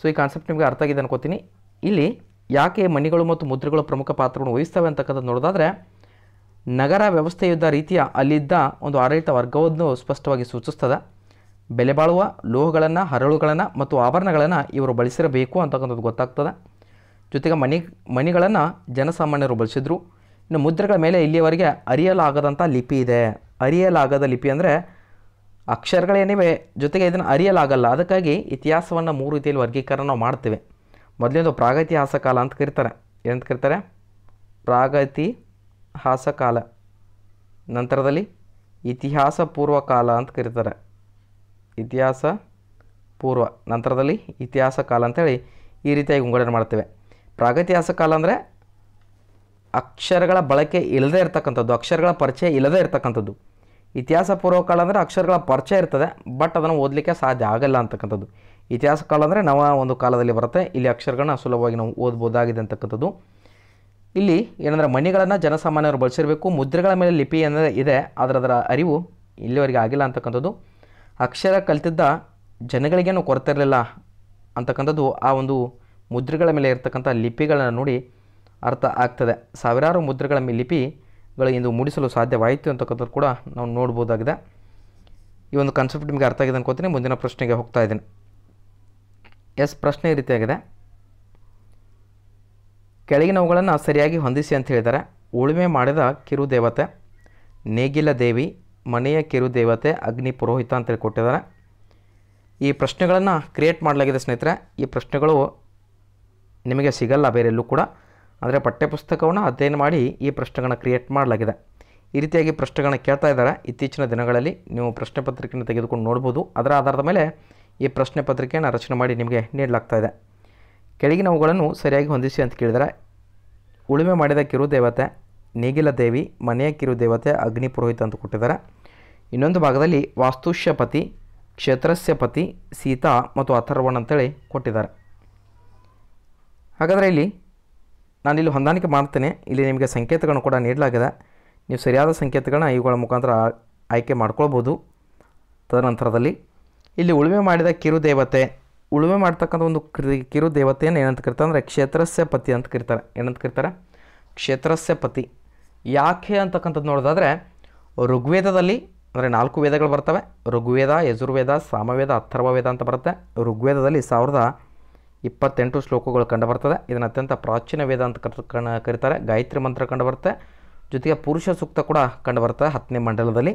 [SPEAKER 1] ಸೊ ಈ ಕಾನ್ಸೆಪ್ಟ್ ನಿಮಗೆ ಅರ್ಥ ಆಗಿದೆ ಅನ್ಕೋತೀನಿ ಇಲ್ಲಿ ಯಾಕೆ ಮಣಿಗಳು ಮತ್ತು ಮುದ್ರೆಗಳು ಪ್ರಮುಖ ಪಾತ್ರಗಳು ವಹಿಸ್ತವೆ ಅಂತಕ್ಕಂಥದ್ದು ನೋಡೋದಾದರೆ ನಗರ ವ್ಯವಸ್ಥೆಯುದ್ಧ ರೀತಿಯ ಅಲ್ಲಿದ್ದ ಒಂದು ಆಡಳಿತ ವರ್ಗವನ್ನು ಸ್ಪಷ್ಟವಾಗಿ ಸೂಚಿಸ್ತದೆ ಬೆಲೆ ಬಾಳುವ ಲೋಹಗಳನ್ನು ಹರಳುಗಳನ್ನು ಮತ್ತು ಆಭರಣಗಳನ್ನು ಇವರು ಬಳಸಿರಬೇಕು ಅಂತಕ್ಕಂಥದ್ದು ಗೊತ್ತಾಗ್ತದೆ ಜೊತೆಗೆ ಮಣಿ ಮಣಿಗಳನ್ನು ಜನಸಾಮಾನ್ಯರು ಬಳಸಿದ್ರು ಇನ್ನು ಮುದ್ರೆಗಳ ಮೇಲೆ ಇಲ್ಲಿಯವರೆಗೆ ಅರಿಯಲಾಗದಂಥ ಲಿಪಿ ಇದೆ ಅರಿಯಲಾಗದ ಲಿಪಿ ಅಂದರೆ ಅಕ್ಷರಗಳೇನಿವೆ ಜೊತೆಗೆ ಇದನ್ನು ಅರಿಯಲಾಗಲ್ಲ ಅದಕ್ಕಾಗಿ ಇತಿಹಾಸವನ್ನು ಮೂರು ರೀತಿಯಲ್ಲಿ ವರ್ಗೀಕರಣ ನಾವು ಮಾಡ್ತೇವೆ ಮೊದಲನೇದು ಪ್ರಾಗತಿಹಾಸ ಕಾಲ ಅಂತ ಕರೀತಾರೆ ಏನಂತ ಕರೀತಾರೆ ಪ್ರಾಗತಿ ಕಾಲ ನಂತರದಲ್ಲಿ ಇತಿಹಾಸ ಪೂರ್ವ ಕಾಲ ಅಂತ ಕರೀತಾರೆ ಇತಿಹಾಸ ಪೂರ್ವ ನಂತರದಲ್ಲಿ ಇತಿಹಾಸ ಕಾಲ ಅಂತೇಳಿ ಈ ರೀತಿಯಾಗಿ ವಿಂಗಡಣೆ ಮಾಡ್ತೇವೆ ಪ್ರಾಗತಿಹಾಸ ಕಾಲ ಅಂದರೆ ಅಕ್ಷರಗಳ ಬಳಕೆ ಇಲ್ಲದೇ ಇರತಕ್ಕಂಥದ್ದು ಅಕ್ಷರಗಳ ಪರಿಚಯ ಇಲ್ಲದೇ ಇರತಕ್ಕಂಥದ್ದು ಇತಿಹಾಸ ಪೂರ್ವ ಕಾಲ ಅಂದರೆ ಅಕ್ಷರಗಳ ಪರಿಚಯ ಇರ್ತದೆ ಬಟ್ ಅದನ್ನು ಓದಲಿಕ್ಕೆ ಸಾಧ್ಯ ಆಗಲ್ಲ ಅಂತಕ್ಕಂಥದ್ದು ಇತಿಹಾಸ ಕಾಲ ಅಂದರೆ ನವ ಒಂದು ಕಾಲದಲ್ಲಿ ಬರುತ್ತೆ ಇಲ್ಲಿ ಅಕ್ಷರಗಳನ್ನ ಸುಲಭವಾಗಿ ನಾವು ಓದ್ಬೋದಾಗಿದೆ ಅಂತಕ್ಕಂಥದ್ದು ಇಲ್ಲಿ ಏನಂದರೆ ಮಣಿಗಳನ್ನು ಜನಸಾಮಾನ್ಯರು ಬಳಸಿರಬೇಕು ಮುದ್ರೆಗಳ ಮೇಲೆ ಲಿಪಿ ಏನಾದರೆ ಇದೆ ಆದರೆ ಅದರ ಅರಿವು ಇಲ್ಲಿವರೆಗೆ ಆಗಿಲ್ಲ ಅಂತಕ್ಕಂಥದ್ದು ಅಕ್ಷರ ಕಲಿತಿದ್ದ ಜನಗಳಿಗೇನು ಕೊರತೆ ಇರಲಿಲ್ಲ ಅಂತಕ್ಕಂಥದ್ದು ಆ ಒಂದು ಮುದ್ರೆಗಳ ಮೇಲೆ ಇರತಕ್ಕಂಥ ಲಿಪಿಗಳನ್ನು ನೋಡಿ ಅರ್ಥ ಆಗ್ತದೆ ಸಾವಿರಾರು ಮುದ್ರೆಗಳ ಮೇಲೆ ಲಿಪಿಗಳು ಇಂದು ಮೂಡಿಸಲು ಸಾಧ್ಯವಾಯಿತು ಅಂತಕ್ಕಂಥದ್ದು ಕೂಡ ನಾವು ನೋಡ್ಬೋದಾಗಿದೆ ಈ ಒಂದು ಕಾನ್ಸೆಪ್ಟ್ ನಿಮಗೆ ಅರ್ಥ ಆಗಿದೆ ಅನ್ಕೋತೀನಿ ಮುಂದಿನ ಪ್ರಶ್ನೆಗೆ ಹೋಗ್ತಾ ಇದ್ದೀನಿ ಎಸ್ ಪ್ರಶ್ನೆ ಈ ರೀತಿಯಾಗಿದೆ ಕೆಳಗಿನವುಗಳನ್ನು ಸರಿಯಾಗಿ ಹೊಂದಿಸಿ ಅಂತ ಹೇಳಿದ್ದಾರೆ ಉಳುಮೆ ಮಾಡಿದ ಕಿರು ದೇವತೆ ನೇಗಿಲ ದೇವಿ ಮನೆಯ ಕಿರು ದೇವತೆ ಅಗ್ನಿ ಪುರೋಹಿತ ಅಂತೇಳಿ ಕೊಟ್ಟಿದ್ದಾರೆ ಈ ಪ್ರಶ್ನೆಗಳನ್ನು ಕ್ರಿಯೇಟ್ ಮಾಡಲಾಗಿದೆ ಸ್ನೇಹಿತರೆ ಈ ಪ್ರಶ್ನೆಗಳು ನಿಮಗೆ ಸಿಗಲ್ಲ ಬೇರೆಲ್ಲೂ ಕೂಡ ಅಂದರೆ ಪಠ್ಯಪುಸ್ತಕವನ್ನು ಅಧ್ಯಯನ ಮಾಡಿ ಈ ಪ್ರಶ್ನೆಗಳನ್ನ ಕ್ರಿಯೇಟ್ ಮಾಡಲಾಗಿದೆ ಈ ರೀತಿಯಾಗಿ ಪ್ರಶ್ನೆಗಳನ್ನ ಕೇಳ್ತಾ ಇದ್ದಾರೆ ಇತ್ತೀಚಿನ ದಿನಗಳಲ್ಲಿ ನೀವು ಪ್ರಶ್ನೆ ಪತ್ರಿಕೆಯನ್ನು ತೆಗೆದುಕೊಂಡು ನೋಡ್ಬೋದು ಅದರ ಆಧಾರದ ಮೇಲೆ ಈ ಪ್ರಶ್ನೆ ಪತ್ರಿಕೆಯನ್ನು ರಚನೆ ಮಾಡಿ ನಿಮಗೆ ನೀಡಲಾಗ್ತಾ ಇದೆ ಕೆಳಗಿನವುಗಳನ್ನು ಸರಿಯಾಗಿ ಹೊಂದಿಸಿ ಅಂತ ಕೇಳಿದರೆ ಉಳುಮೆ ಮಾಡಿದ ಕಿರು ದೇವತೆ ನೇಗಿಲ ದೇವಿ ಮನೆಯ ಕಿರು ದೇವತೆ ಅಗ್ನಿ ಪುರೋಹಿತ ಅಂತ ಕೊಟ್ಟಿದ್ದಾರೆ ಇನ್ನೊಂದು ಭಾಗದಲ್ಲಿ ವಾಸ್ತುಶ್ಯಪತಿ ಕ್ಷೇತ್ರಸ್ಯಪತಿ ಸೀತಾ ಮತ್ತು ಅಥರ್ವಣ್ ಅಂತೇಳಿ ಕೊಟ್ಟಿದ್ದಾರೆ ಹಾಗಾದರೆ ಇಲ್ಲಿ ನಾನಿಲ್ಲಿ ಹೊಂದಾಣಿಕೆ ಮಾಡ್ತೇನೆ ಇಲ್ಲಿ ನಿಮಗೆ ಸಂಕೇತಗಳನ್ನು ಕೂಡ ನೀಡಲಾಗಿದೆ ನೀವು ಸರಿಯಾದ ಸಂಕೇತಗಳನ್ನ ಇವುಗಳ ಮುಖಾಂತರ ಆಯ್ಕೆ ಮಾಡ್ಕೊಳ್ಬೋದು ತದನಂತರದಲ್ಲಿ ಇಲ್ಲಿ ಉಳುಮೆ ಮಾಡಿದ ಕಿರು ದೇವತೆ ಉಳುಮೆ ಮಾಡ್ತಕ್ಕಂಥ ಒಂದು ಕಿರು ದೇವತೆಯನ್ನು ಏನಂತ ಕರಿತಾರೆ ಅಂದರೆ ಕ್ಷೇತ್ರಸ್ಯ ಪತಿ ಅಂತ ಕರಿತಾರೆ ಏನಂತ ಕರಿತಾರೆ ಕ್ಷೇತ್ರಸ್ಯ ಪತಿ ಯಾಕೆ ಅಂತಕ್ಕಂಥದ್ದು ನೋಡೋದಾದರೆ ಋಗ್ವೇದದಲ್ಲಿ ಅಂದರೆ ನಾಲ್ಕು ವೇದಗಳು ಬರ್ತವೆ ಋಗ್ವೇದ ಯಜುರ್ವೇದ ಸಾಮವೇದ ಅಥರ್ವ ವೇದ ಅಂತ ಬರುತ್ತೆ ಋಗ್ವೇದದಲ್ಲಿ ಸಾವಿರದ ಇಪ್ಪತ್ತೆಂಟು ಶ್ಲೋಕಗಳು ಕಂಡು ಬರ್ತದೆ ಇದನ್ನು ಅತ್ಯಂತ ಪ್ರಾಚೀನ ವೇದ ಅಂತ ಕರಿತಾರೆ ಕರೀತಾರೆ ಗಾಯತ್ರಿ ಮಂತ್ರ ಕಂಡು ಬರುತ್ತೆ ಜೊತೆಗೆ ಪುರುಷ ಸೂಕ್ತ ಕೂಡ ಕಂಡು ಬರ್ತದೆ ಹತ್ತನೇ ಮಂಡಲದಲ್ಲಿ